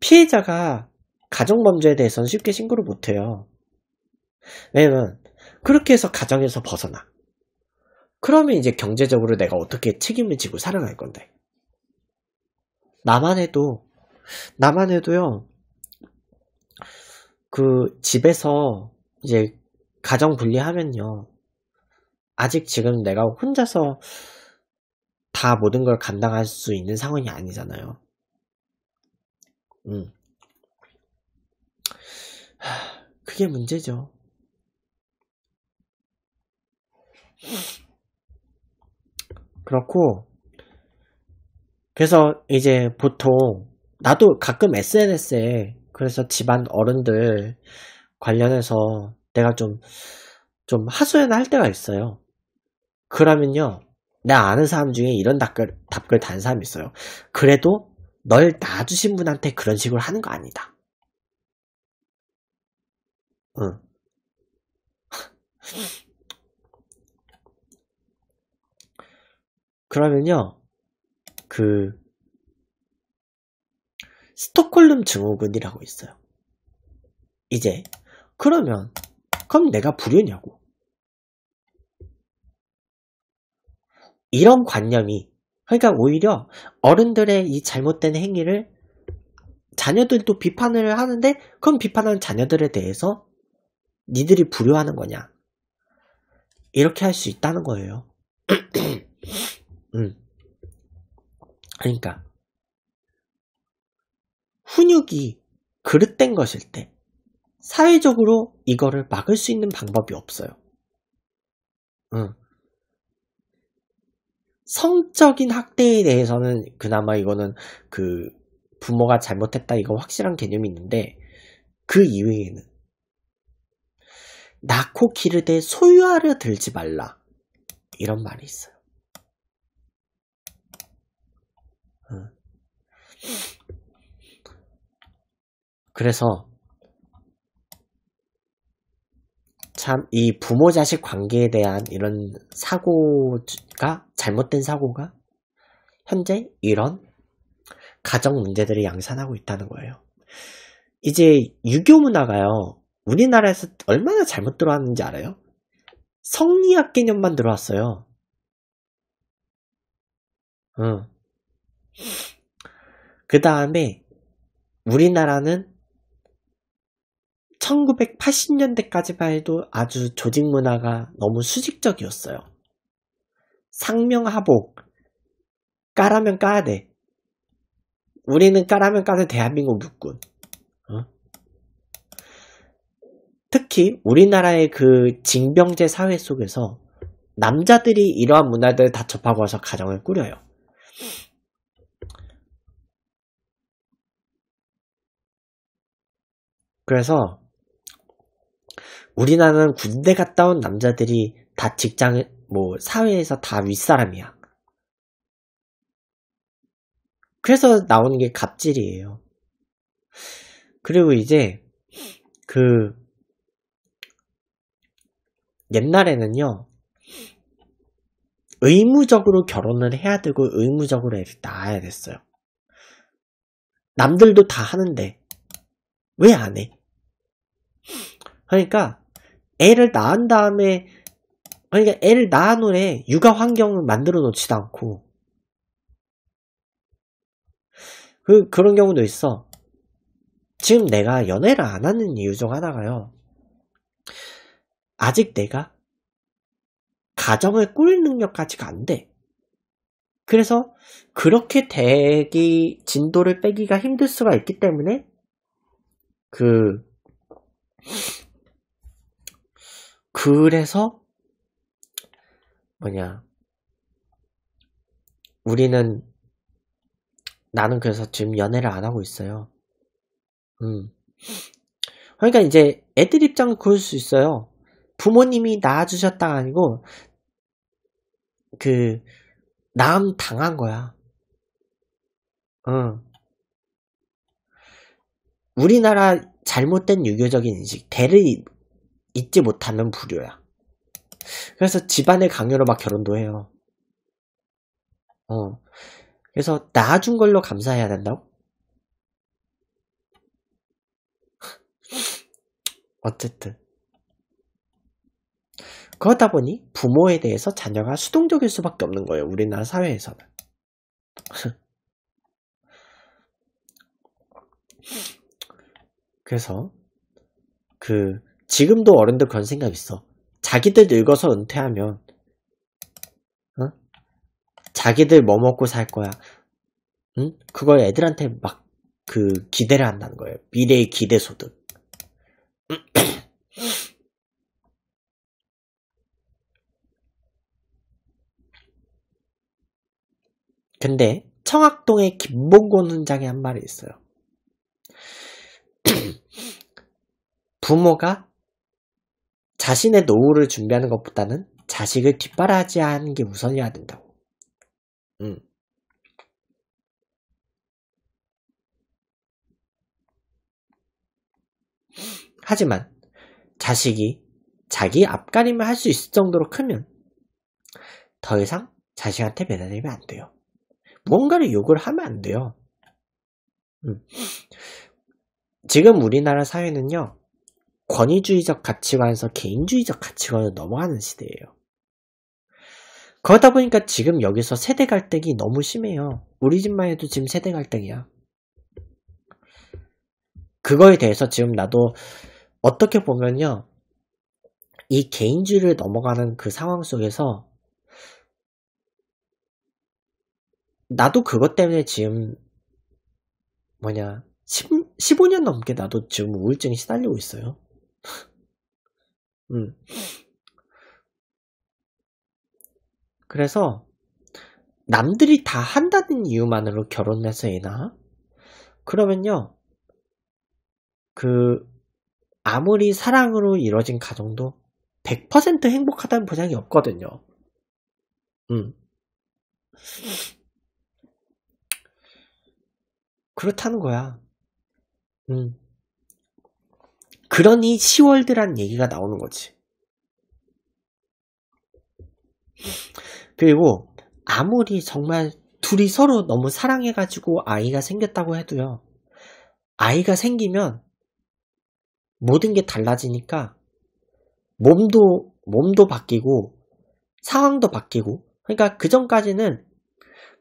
피해자가 가정범죄에 대해서는 쉽게 신고를 못해요. 왜냐면 그렇게 해서 가정에서 벗어나. 그러면 이제 경제적으로 내가 어떻게 책임을 지고 살아갈 건데. 나만 해도, 나만 해도요, 그 집에서 이제 가정 분리하면요. 아직 지금 내가 혼자서 다 모든 걸 감당할 수 있는 상황이 아니잖아요. 음. (sighs) 그게 문제죠. 그렇고, 그래서 이제 보통, 나도 가끔 SNS에, 그래서 집안 어른들 관련해서 내가 좀, 좀 하소연할 때가 있어요. 그러면요, 나 아는 사람 중에 이런 답글, 답글 단사람 있어요. 그래도 널 낳아주신 분한테 그런 식으로 하는 거 아니다. 응. (laughs) 그러면요, 그, 스톡홀름 증후군이라고 있어요. 이제, 그러면, 그럼 내가 불효냐고. 이런 관념이 그러니까 오히려 어른들의 이 잘못된 행위를 자녀들도 비판을 하는데 그럼 비판하는 자녀들에 대해서 니들이 불효하는 거냐 이렇게 할 수 있다는 거예요. (clears throat) 음. 그러니까 훈육이 그릇된 것일 때 사회적으로 이거를 막을 수 있는 방법이 없어요. 음. 성적인 학대에 대해서는 그나마 이거는 그 부모가 잘못했다 이거 확실한 개념이 있는데 그 이외에는 낳고 기르되 소유하려 들지 말라 이런 말이 있어요. 그래서 참이 부모 자식 관계에 대한 이런 사고가 잘못된 사고가 현재 이런 가정 문제들을 양산하고 있다는 거예요. 이제 유교 문화가요. 우리나라에서 얼마나 잘못 들어왔는지 알아요? 성리학 개념만 들어왔어요. 응. 그 다음에 우리나라는 1980년대까지만 해도 아주 조직 문화가 너무 수직적이었어요. 상명하복, 까라면 까야 돼. 우리는 까라면 까서 대한민국 육군. 어? 특히 우리나라의 그 징병제 사회 속에서 남자들이 이러한 문화들을 다 접하고 와서 가정을 꾸려요. 그래서 우리나라는 군대 갔다 온 남자들이 다 직장, 뭐, 사회에서 다 윗사람이야. 그래서 나오는 게 갑질이에요. 그리고 이제, 그, 옛날에는요, 의무적으로 결혼을 해야 되고, 의무적으로 애를 낳아야 됐어요. 남들도 다 하는데, 왜 안 해? 그러니까, 애를 낳은 다음에 그러니까 애를 낳은 후에 육아 환경을 만들어 놓지도 않고 그 그런 경우도 있어. 지금 내가 연애를 안 하는 이유 중 하나가요. 아직 내가 가정을 꾸릴 능력까지가 안 돼. 그래서 그렇게 대기 진도를 빼기가 힘들 수가 있기 때문에 그 그래서 뭐냐 우리는 나는 그래서 지금 연애를 안 하고 있어요. 음. 그러니까 이제 애들 입장은 그럴 수 있어요. 부모님이 낳아주셨다가 아니고 그 남 당한 거야. 응. 우리나라 잘못된 유교적인 인식, 대를 잊지 못하면 불효야. 그래서 집안의 강요로 막 결혼도 해요. 어. 그래서 낳아준 걸로 감사해야 된다고? (laughs) 어쨌든. 그러다 보니 부모에 대해서 자녀가 수동적일 수밖에 없는 거예요. 우리나라 사회에서는. (laughs) 그래서 그 지금도 어른들 그런 생각 있어. 자기들 늙어서 은퇴하면 어? 자기들 뭐 먹고 살 거야. 응? 그걸 애들한테 막 그 기대를 한다는 거예요. 미래의 기대 소득. (clears throat) 근데 청학동의 김봉곤 훈장에 한 말이 있어요. (clears throat) 부모가 자신의 노후를 준비하는 것보다는 자식을 뒷바라지하는 게 우선이어야 된다고. 음. 하지만 자식이 자기 앞가림을 할 수 있을 정도로 크면 더 이상 자식한테 매달리면 안 돼요. 뭔가를 요구를 하면 안 돼요. 음. 지금 우리나라 사회는요, 권위주의적 가치관에서 개인주의적 가치관으로 넘어가는 시대예요. 그러다 보니까 지금 여기서 세대 갈등이 너무 심해요. 우리 집만 해도 지금 세대 갈등이야. 그거에 대해서 지금 나도 어떻게 보면요. 이 개인주의를 넘어가는 그 상황 속에서 나도 그것 때문에 지금 뭐냐 1 5년 넘게 나도 지금 우울증이 시달리고 있어요. 음. 네. 그래서 남들이 다 한다는 이유만으로 결혼해서 애나? 그러면요. 그 아무리 사랑으로 이루어진 가정도 100% 행복하다는 보장이 없거든요. 음. 네. 그렇다는 거야. 음. 그러니 10월드란 얘기가 나오는 거지. 그리고 아무리 정말 둘이 서로 너무 사랑해가지고 아이가 생겼다고 해도요. 아이가 생기면 모든 게 달라지니까 몸도 몸도 바뀌고 상황도 바뀌고 그러니까 그 전까지는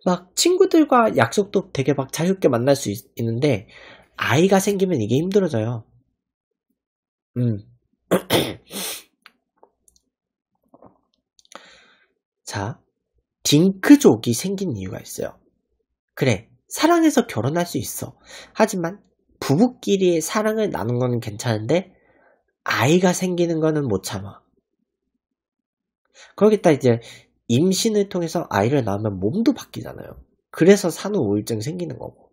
막 친구들과 약속도 되게 막 자유롭게 만날 수 있, 는데 아이가 생기면 이게 힘들어져요. 음. (clears throat) 자, 딩크족이 생긴 이유가 있어요. 그래, 사랑해서 결혼할 수 있어. 하지만 부부끼리의 사랑을 나눈 거는 괜찮은데 아이가 생기는 거는 못 참아. 그러겠다 이제 임신을 통해서 아이를 낳으면 몸도 바뀌잖아요. 그래서 산후 우울증 생기는 거고.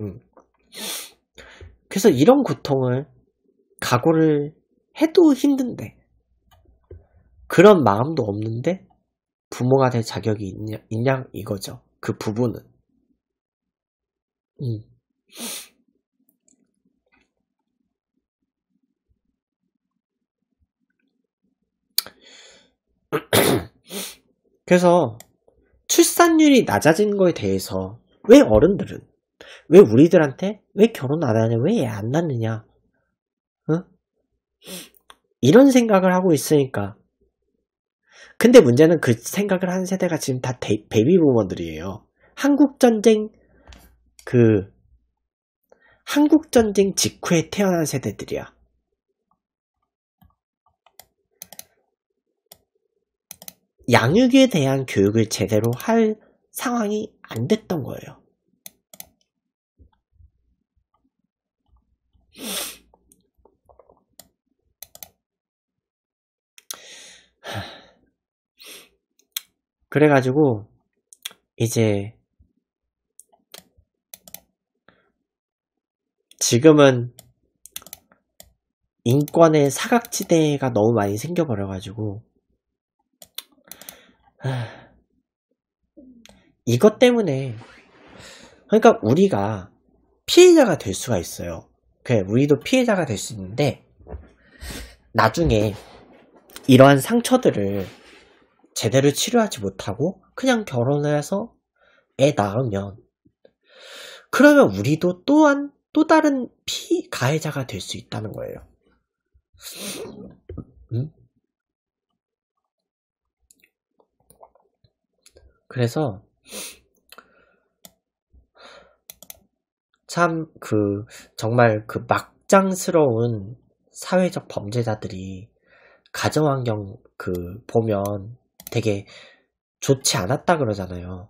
음. 그래서 이런 고통을 각오를 해도 힘든데 그런 마음도 없는데 부모가 될 자격이 있냐, 있냐 이거죠. 그 부분은. 음. (clears throat) 그래서 출산율이 낮아진 거에 대해서 왜 어른들은 왜 우리들한테 왜 결혼 안 하냐 왜 애 안 낳느냐 이런 생각을 하고 있으니까. 근데 문제는 그 생각을 하는 세대가 지금 다 데, 베이비 부머들이에요. 한국전쟁, 그, 한국전쟁 직후에 태어난 세대들이야. 양육에 대한 교육을 제대로 할 상황이 안 됐던 거예요. 그래가지고 이제 지금은 인권의 사각지대가 너무 많이 생겨버려가지고 이것 때문에 그러니까 우리가 피해자가 될 수가 있어요. 그래, 우리도 피해자가 될 수 있는데 나중에 이러한 상처들을 제대로 치료하지 못하고 그냥 결혼을 해서 애 낳으면 그러면 우리도 또한 또 다른 피가해자가 될 수 있다는 거예요. 그래서 참 그 정말 그 막장스러운 사회적 범죄자들이 가정환경 그 보면 되게 좋지 않았다 그러잖아요.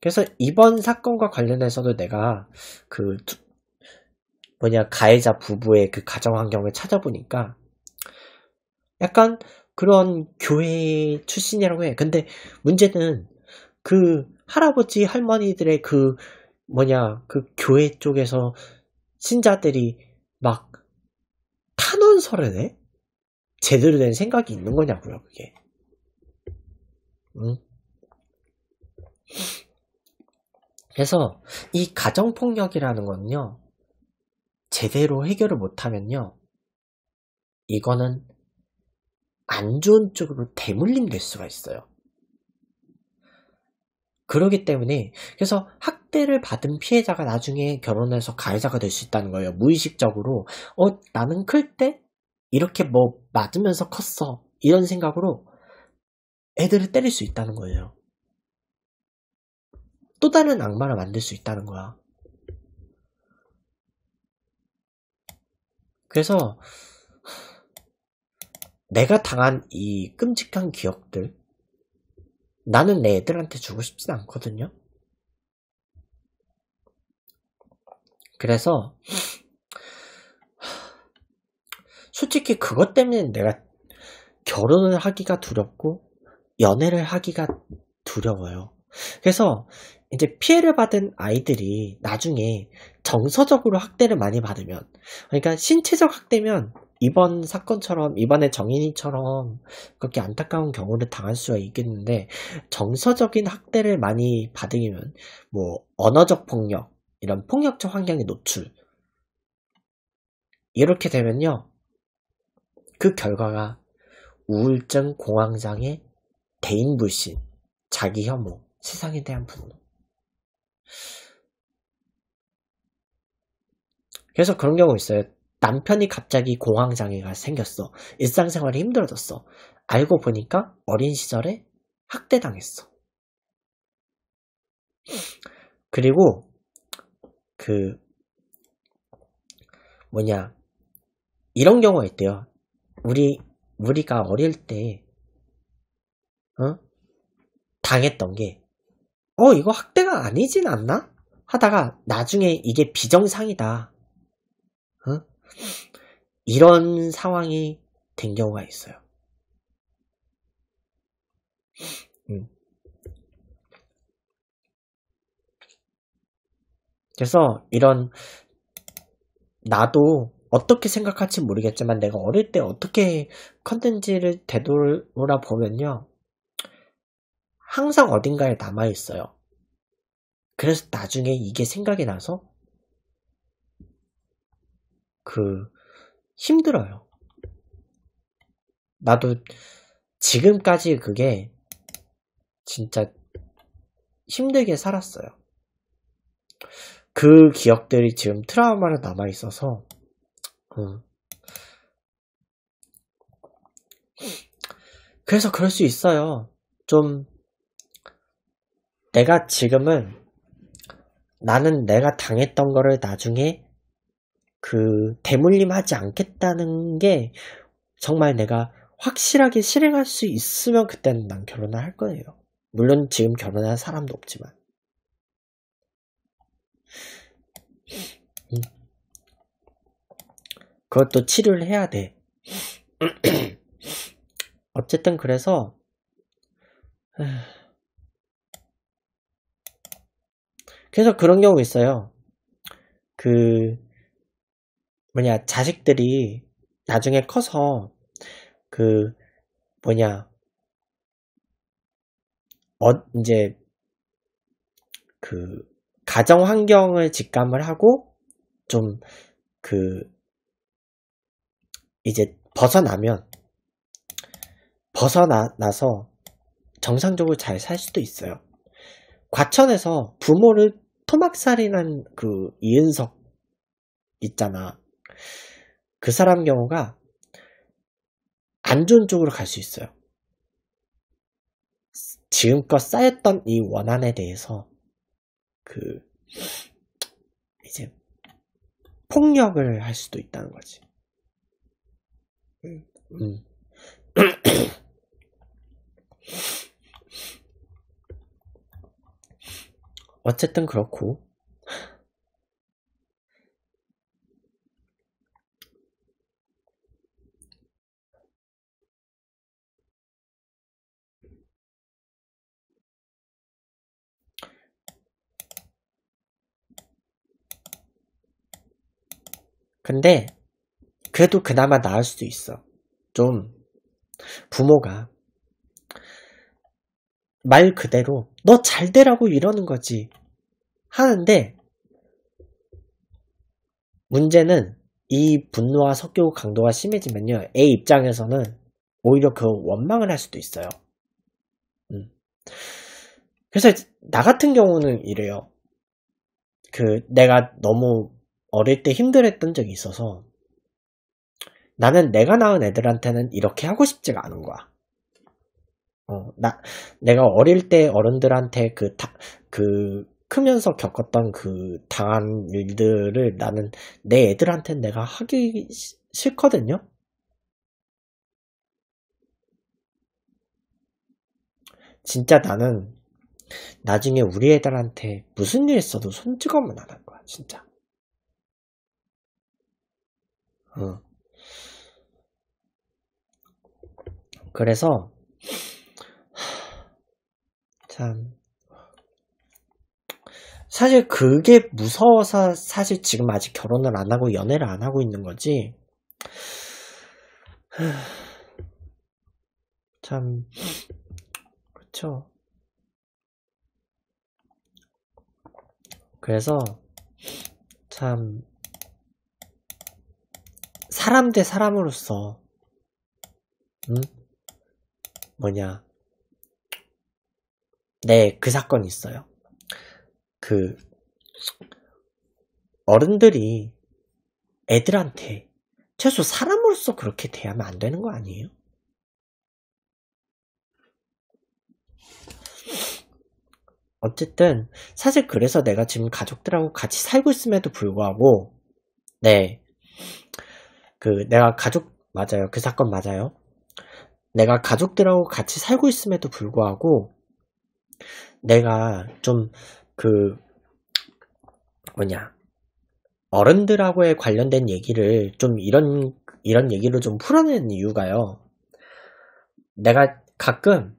그래서 이번 사건과 관련해서도 내가 그 뭐냐 가해자 부부의 그 가정 환경을 찾아보니까 약간 그런 교회 출신이라고 해. 근데 문제는 그 할아버지 할머니들의 그 뭐냐 그 교회 쪽에서 신자들이 막 탄원서를 해? 제대로 된 생각이 있는 거냐고요 그게 그래서 이 가정폭력이라는 건요, 제대로 해결을 못하면요, 이거는 안 좋은 쪽으로 대물림 될 수가 있어요. 그러기 때문에, 그래서 학대를 받은 피해자가 나중에 결혼해서 가해자가 될 수 있다는 거예요. 무의식적으로, 어, 나는 클 때 이렇게 뭐 맞으면서 컸어. 이런 생각으로 애들을 때릴 수 있다는 거예요. 또 다른 악마를 만들 수 있다는 거야. 그래서 내가 당한 이 끔찍한 기억들 나는 내 애들한테 주고 싶진 않거든요. 그래서 솔직히 그것 때문에 내가 결혼을 하기가 두렵고 연애를 하기가 두려워요. 그래서 이제 피해를 받은 아이들이 나중에 정서적으로 학대를 많이 받으면, 그러니까 신체적 학대면 이번 사건처럼, 이번에 정인이처럼 그렇게 안타까운 경우를 당할 수가 있겠는데, 정서적인 학대를 많이 받으면, 뭐, 언어적 폭력, 이런 폭력적 환경에 노출. 이렇게 되면요, 그 결과가 우울증, 공황장애, 대인 불신, 자기 혐오, 세상에 대한 분노. 그래서 그런 경우 있어요. 남편이 갑자기 공황장애가 생겼어. 일상생활이 힘들어졌어. 알고 보니까 어린 시절에 학대당했어. 그리고 그 뭐냐 이런 경우가 있대요. 우리 우리가 어릴 때 어? 당했던 게, 어, 이거 학대가 아니진 않나? 하다가 나중에 이게 비정상이다. 어? 이런 상황이 된 경우가 있어요. 음. 그래서 이런 나도 어떻게 생각할지 모르겠지만 내가 어릴 때 어떻게 컨텐츠를 되돌아보면요. 항상 어딘가에 남아있어요. 그래서 나중에 이게 생각이 나서 그 힘들어요. 나도 지금까지 그게 진짜 힘들게 살았어요. 그 기억들이 지금 트라우마로 남아있어서, 음. 그래서 그럴 수 있어요. 좀 내가 지금은 나는 내가 당했던 거를 나중에 그 대물림하지 않겠다는 게 정말 내가 확실하게 실행할 수 있으면 그때는 난 결혼을 할 거예요. 물론 지금 결혼한 사람도 없지만. 음. 그것도 치료를 해야 돼. (clears throat) 어쨌든 그래서 그래서 그런 경우 있어요. 그, 뭐냐, 자식들이 나중에 커서 그, 뭐냐, 어, 이제, 그, 가정 환경을 직감을 하고, 좀, 그, 이제 벗어나면, 벗어나서 정상적으로 잘 살 수도 있어요. 과천에서 부모를 토막살인한 그 이은석 있잖아. 그 사람 경우가 안 좋은 쪽으로 갈 수 있어요. 지금껏 쌓였던 이 원한에 대해서 그 이제 폭력을 할 수도 있다는 거지. 음. 음. (clears throat) (clears throat) 어쨌든 그렇고. 근데 그래도 그나마 나을 수도 있어. 좀 부모가 말 그대로 너잘 되라고 이러는 거지 하는데 문제는 이 분노와 석교 강도가 심해지면요 A 입장에서는 오히려 그 원망을 할 수도 있어요. 음. 그래서 나 같은 경우는 이래요. 그 내가 너무 어릴 때 힘들었던 적이 있어서 나는 내가 낳은 애들한테는 이렇게 하고 싶지가 않은 거야. 어, 나, 내가 어릴 때 어른들한테 그, 다, 그, 크면서 겪었던 그 당한 일들을 나는 내 애들한테 내가 하기 싫거든요? 진짜 나는 나중에 우리 애들한테 무슨 일 있어도 손찌검은 안 할 거야, 진짜. 어. 그래서 참 사실 그게 무서워서 사실 지금 아직 결혼을 안 하고 연애를 안 하고 있는 거지. (sighs) 참 그쵸. 그래서 참 사람 대 사람으로서 응? 뭐냐 네, 그 사건이 있어요. 그 어른들이 애들한테 최소 사람으로서 그렇게 대하면 안 되는 거 아니에요? 어쨌든 사실 그래서 내가 지금 가족들하고 같이 살고 있음에도 불구하고 네. 그 내가 가족 맞아요. 그 사건 맞아요. 내가 가족들하고 같이 살고 있음에도 불구하고 내가 좀 그 뭐냐 어른들하고의 관련된 얘기를 좀 이런 이런 얘기를 좀 풀어내는 이유가요. 내가 가끔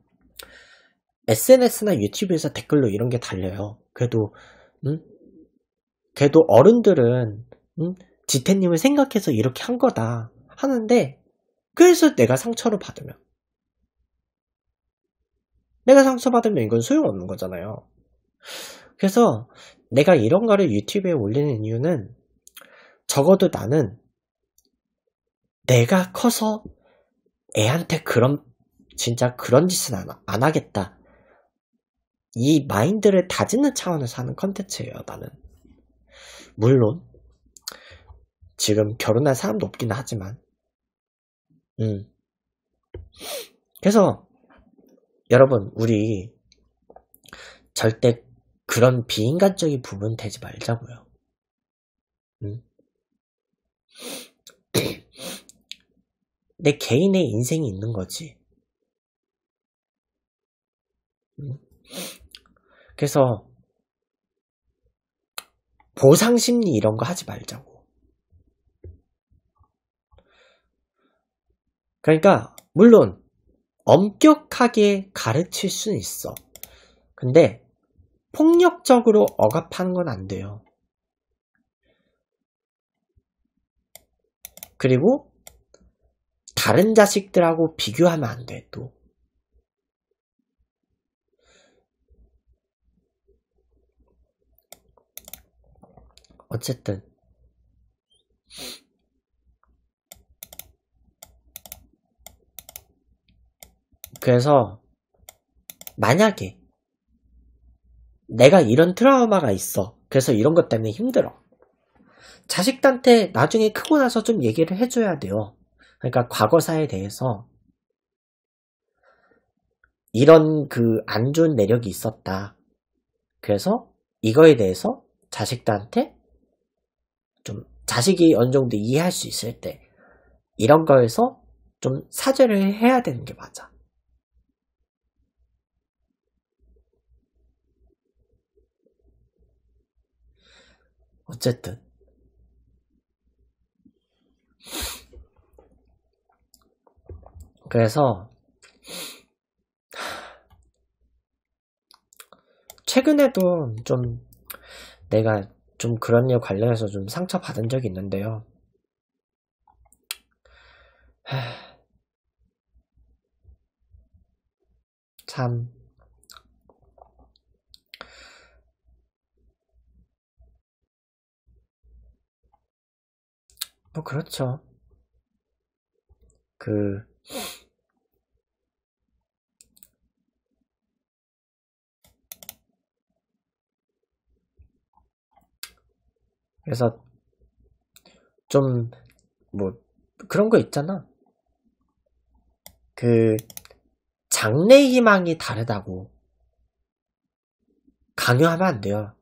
SNS나 유튜브에서 댓글로 이런 게 달려요. 그래도 음? 그래도 어른들은 음? 지태님을 생각해서 이렇게 한 거다 하는데 그래서 내가 상처를 받으면 내가 상처받으면 이건 소용없는 거잖아요. 그래서 내가 이런 거를 유튜브에 올리는 이유는 적어도 나는 내가 커서 애한테 그런 진짜 그런 짓은 안, 안 하겠다. 이 마인드를 다지는 차원에서 하는 컨텐츠예요, 나는. 물론 지금 결혼할 사람도 없긴 하지만 음. 그래서 여러분, 우리 절대 그런 비인간적인 부분 되지 말자고요. 응? (clears throat) 내 개인의 인생이 있는 거지. 응? 그래서 보상 심리 이런 거 하지 말자고. 그러니까 물론 엄격하게 가르칠 수는 있어. 근데 폭력적으로 억압하는 건 안 돼요. 그리고 다른 자식들하고 비교하면 안 돼, 또. 어쨌든 그래서 만약에 내가 이런 트라우마가 있어. 그래서 이런 것 때문에 힘들어. 자식한테 나중에 크고 나서 좀 얘기를 해줘야 돼요. 그러니까 과거사에 대해서 이런 그 안 좋은 내력이 있었다. 그래서 이거에 대해서 자식들한테 좀 자식이 어느 정도 이해할 수 있을 때 이런 거에서 좀 사죄를 해야 되는 게 맞아. 어쨌든. 그래서, 최근에도 좀 내가 좀 그런 일 관련해서 좀 상처받은 적이 있는데요. 참, 뭐 그렇죠. 그 그래서 좀 뭐 그런 거 있잖아. 그 장래 희망이 다르다고 강요하면 안 돼요.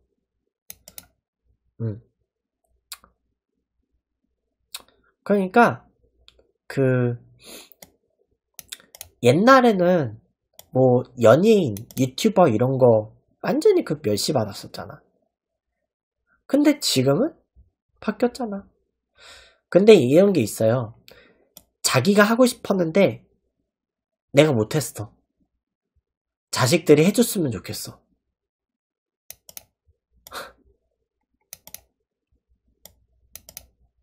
음. 그러니까 그 옛날에는 뭐 연예인, 유튜버 이런 거 완전히 그 멸시받았었잖아. 근데 지금은 바뀌었잖아. 근데 이런 게 있어요. 자기가 하고 싶었는데 내가 못했어. 자식들이 해줬으면 좋겠어. (laughs)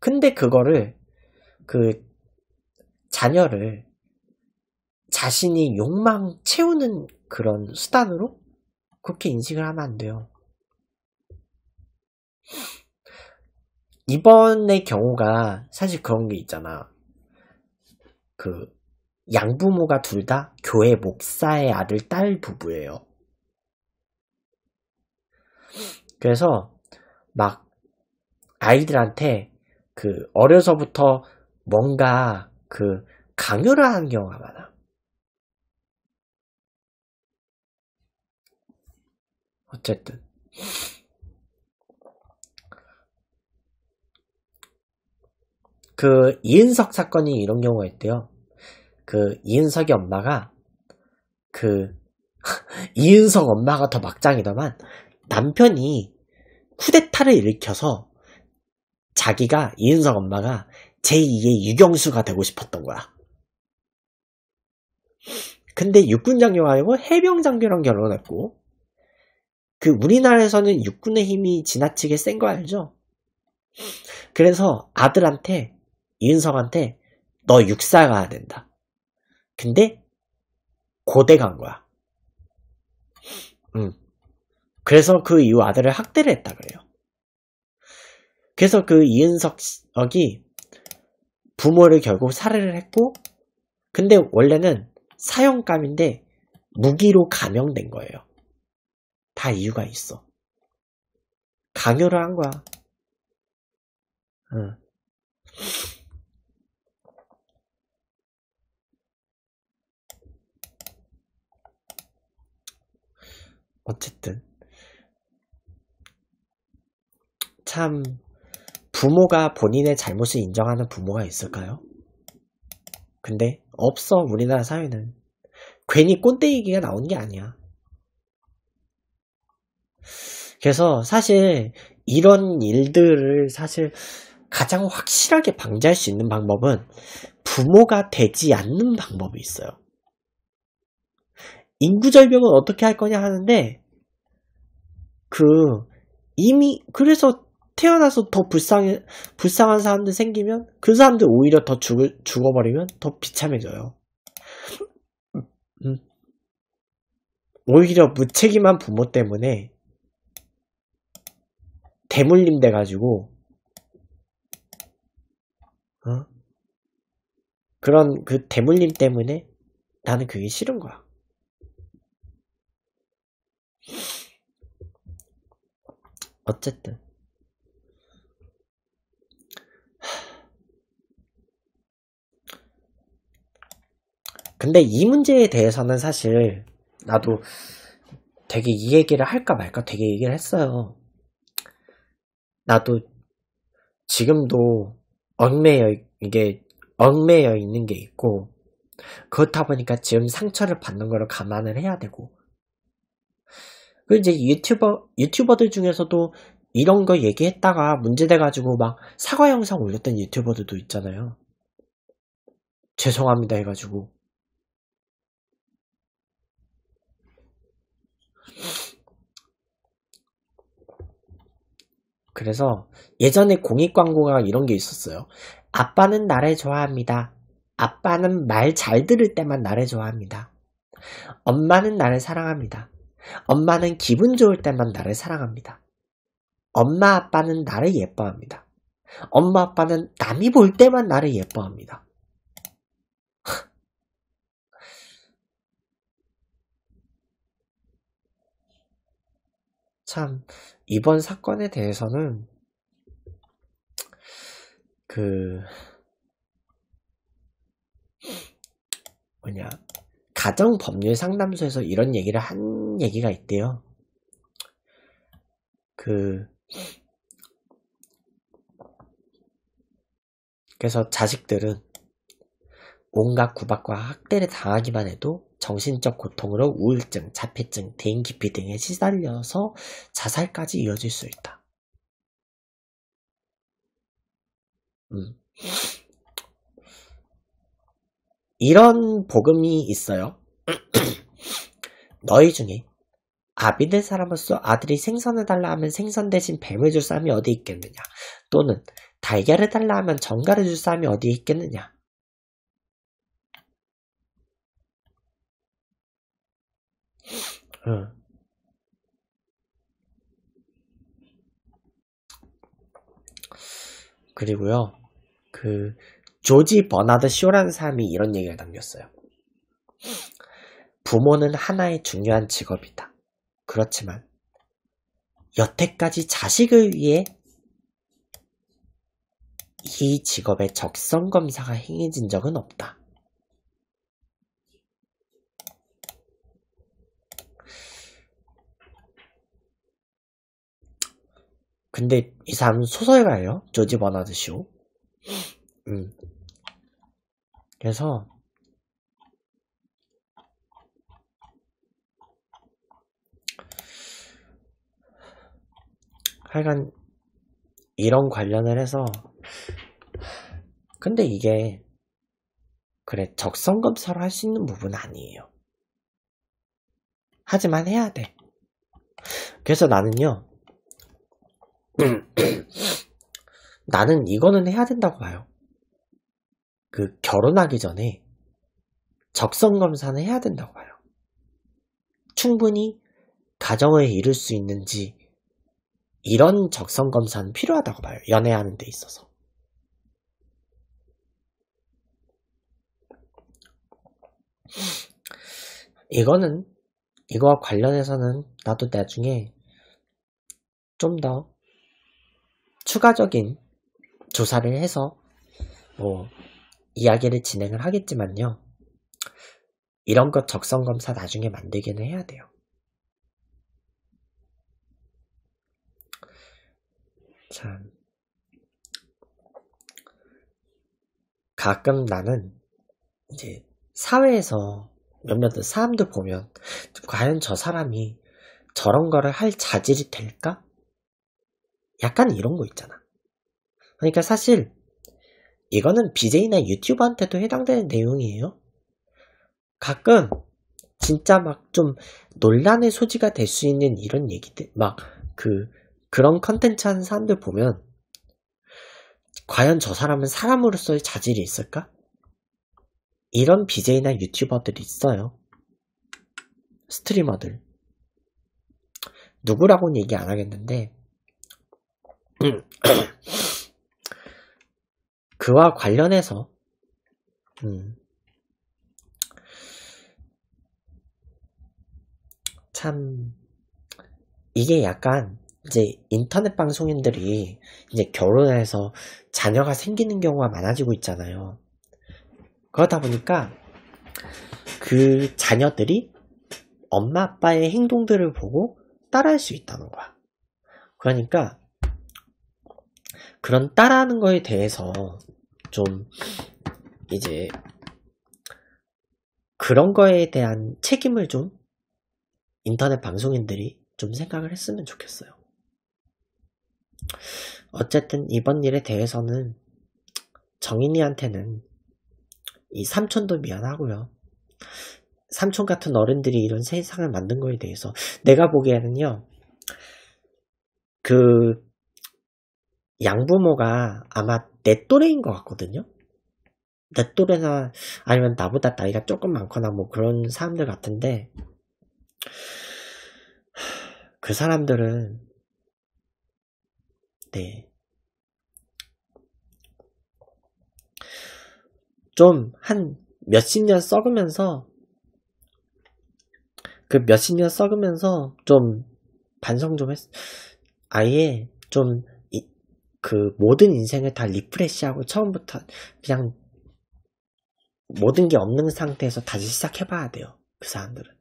근데 그거를 그 자녀를 자신이 욕망 채우는 그런 수단으로 그렇게 인식을 하면 안 돼요. 이번의 경우가 사실 그런 게 있잖아. 그 양부모가 둘 다 교회 목사의 아들 딸 부부예요. 그래서 막 아이들한테 그 어려서부터 뭔가 그 강요를 하는 경우가 많아. 어쨌든. 그 이은석 사건이 이런 경우가 있대요. 그 이은석의 엄마가 그 (laughs) 이은석 엄마가 더 막장이더만 남편이 쿠데타를 일으켜서 자기가 이은석 엄마가 제2의 유경수가 되고 싶었던 거야. 근데 육군 장교가 고 해병 장교랑 결혼했고, 그 우리나라에서는 육군의 힘이 지나치게 센 거 알죠? 그래서 아들한테, 이은성한테, 너 육사 가 된다. 근데, 고대 간 거야. 음. 그래서 그 이후 아들을 학대를 했다 그래요. 그래서 그 이은석이 부모를 결국 살해를 했고 근데 원래는 사형감인데 무기로 감형된 거예요. 다 이유가 있어. 강요를 한 거야. 응. 어쨌든 참 부모가 본인의 잘못을 인정하는 부모가 있을까요? 근데 없어 우리나라 사회는 괜히 꼰대 얘기가 나오는 게 아니야. 그래서 사실 이런 일들을 사실 가장 확실하게 방지할 수 있는 방법은 부모가 되지 않는 방법이 있어요. 인구절벽은 어떻게 할 거냐 하는데 그 이미 그래서 태어나서 더 불쌍해, 불쌍한 사람들 생기면 그 사람들 오히려 더 죽, 죽어버리면 더 비참해져요. 음. 오히려 무책임한 부모 때문에 대물림 돼가지고 어? 그런 그 대물림 때문에 나는 그게 싫은 거야. 어쨌든 근데 이 문제에 대해서는 사실 나도 되게 이 얘기를 할까 말까 되게 얘기를 했어요. 나도 지금도 얽매여 이게 얽매여 있는 게 있고 그렇다 보니까 지금 상처를 받는 걸를 감안을 해야 되고 그 이제 유튜버 유튜버들 중에서도 이런 거 얘기했다가 문제돼 가지고 막 사과 영상 올렸던 유튜버들도 있잖아요. 죄송합니다 해가지고 그래서 예전에 공익 광고가 이런 게 있었어요. 아빠는 나를 좋아합니다. 아빠는 말 잘 들을 때만 나를 좋아합니다. 엄마는 나를 사랑합니다. 엄마는 기분 좋을 때만 나를 사랑합니다. 엄마 아빠는 나를 예뻐합니다. 엄마 아빠는 남이 볼 때만 나를 예뻐합니다. 참 이번 사건에 대해서는 그 뭐냐 가정 법률 상담소에서 이런 얘기를 한 얘기가 있대요. 그 그래서 자식들은 온갖 구박과 학대를 당하기만 해도 정신적 고통으로 우울증, 자폐증, 대인기피 등에 시달려서 자살까지 이어질 수 있다. 음. 이런 복음이 있어요. (clears throat) 너희 중에 아비 된 사람으로서 아들이 생선을 달라 하면 생선 대신 뱀을 줄 사람이 어디 있겠느냐? 또는 달걀을 달라 하면 정갈을 줄 사람이 어디 있겠느냐? 어. 그리고요, 그, 조지 버나드 쇼란 사람이 이런 얘기를 남겼어요. 부모는 하나의 중요한 직업이다. 그렇지만, 여태까지 자식을 위해 이 직업의 적성검사가 행해진 적은 없다. 근데 이사람 소설가예요. 조지 버나드 쇼. 음. 그래서 하여간 이런 관련을 해서 근데 이게 그래 적성 검사로 할 수 있는 부분은 아니에요. 하지만 해야 돼. 그래서 나는요 (clears throat) 나는 이거는 해야 된다고 봐요. 그 결혼하기 전에 적성 검사는 해야 된다고 봐요. 충분히 가정을 이룰 수 있는지 이런 적성 검사는 필요하다고 봐요. 연애하는 데 있어서. 이거는 이거와 관련해서는 나도 나중에 좀더 추가적인 조사를 해서 뭐 이야기를 진행을 하겠지만요. 이런 것 적성 검사 나중에 만들기는 해야 돼요. 참 가끔 나는 이제 사회에서 몇몇 사람들 보면 과연 저 사람이 저런 거를 할 자질이 될까? 약간 이런 거 있잖아. 그러니까 사실 이거는 BJ나 유튜버한테도 해당되는 내용이에요. 가끔 진짜 막 좀 논란의 소지가 될 수 있는 이런 얘기들, 막 그, 그런 컨텐츠 하는 사람들 보면, 과연 저 사람은 사람으로서의 자질이 있을까? 이런 BJ나 유튜버들이 있어요. 스트리머들. 누구라고는 얘기 안 하겠는데, 음. (coughs) 그와 관련해서 음. 참 이게 약간 이제 인터넷 방송인들이 이제 결혼해서 자녀가 생기는 경우가 많아지고 있잖아요. 그러다 보니까 그 자녀들이 엄마 아빠의 행동들을 보고 따라할 수 있다는 거야. 그러니까 그런 따라하는 거에 대해서 좀 이제 그런 거에 대한 책임을 좀 인터넷 방송인들이 좀 생각을 했으면 좋겠어요. 어쨌든 이번 일에 대해서는 정인이한테는 이 삼촌도 미안하고요. 삼촌 같은 어른들이 이런 세상을 만든 거에 대해서 내가 보기에는요. 그 양부모가 아마 내 또래인 것 같거든요. 내 또래나 아니면 나보다 나이가 조금 많거나 뭐 그런 사람들 같은데 그 사람들은 네. 좀 한 몇십 년 썩으면서 그 몇십 년 썩으면서 좀 반성 좀 했, 아예 좀그 모든 인생을 다 리프레시하고 처음부터 그냥 모든 게 없는 상태에서 다시 시작해봐야 돼요. 그 사람들은.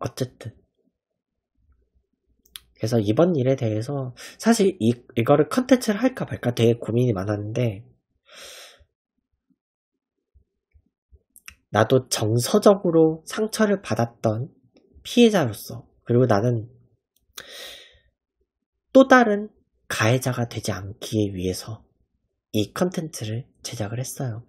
어쨌든. 그래서 이번 일에 대해서 사실 이, 이거를 컨텐츠를 할까 말까 되게 고민이 많았는데 나도 정서적으로 상처를 받았던 피해자로서 그리고 나는 또 다른 가해자가 되지 않기 위해서 이 컨텐츠를 제작을 했어요.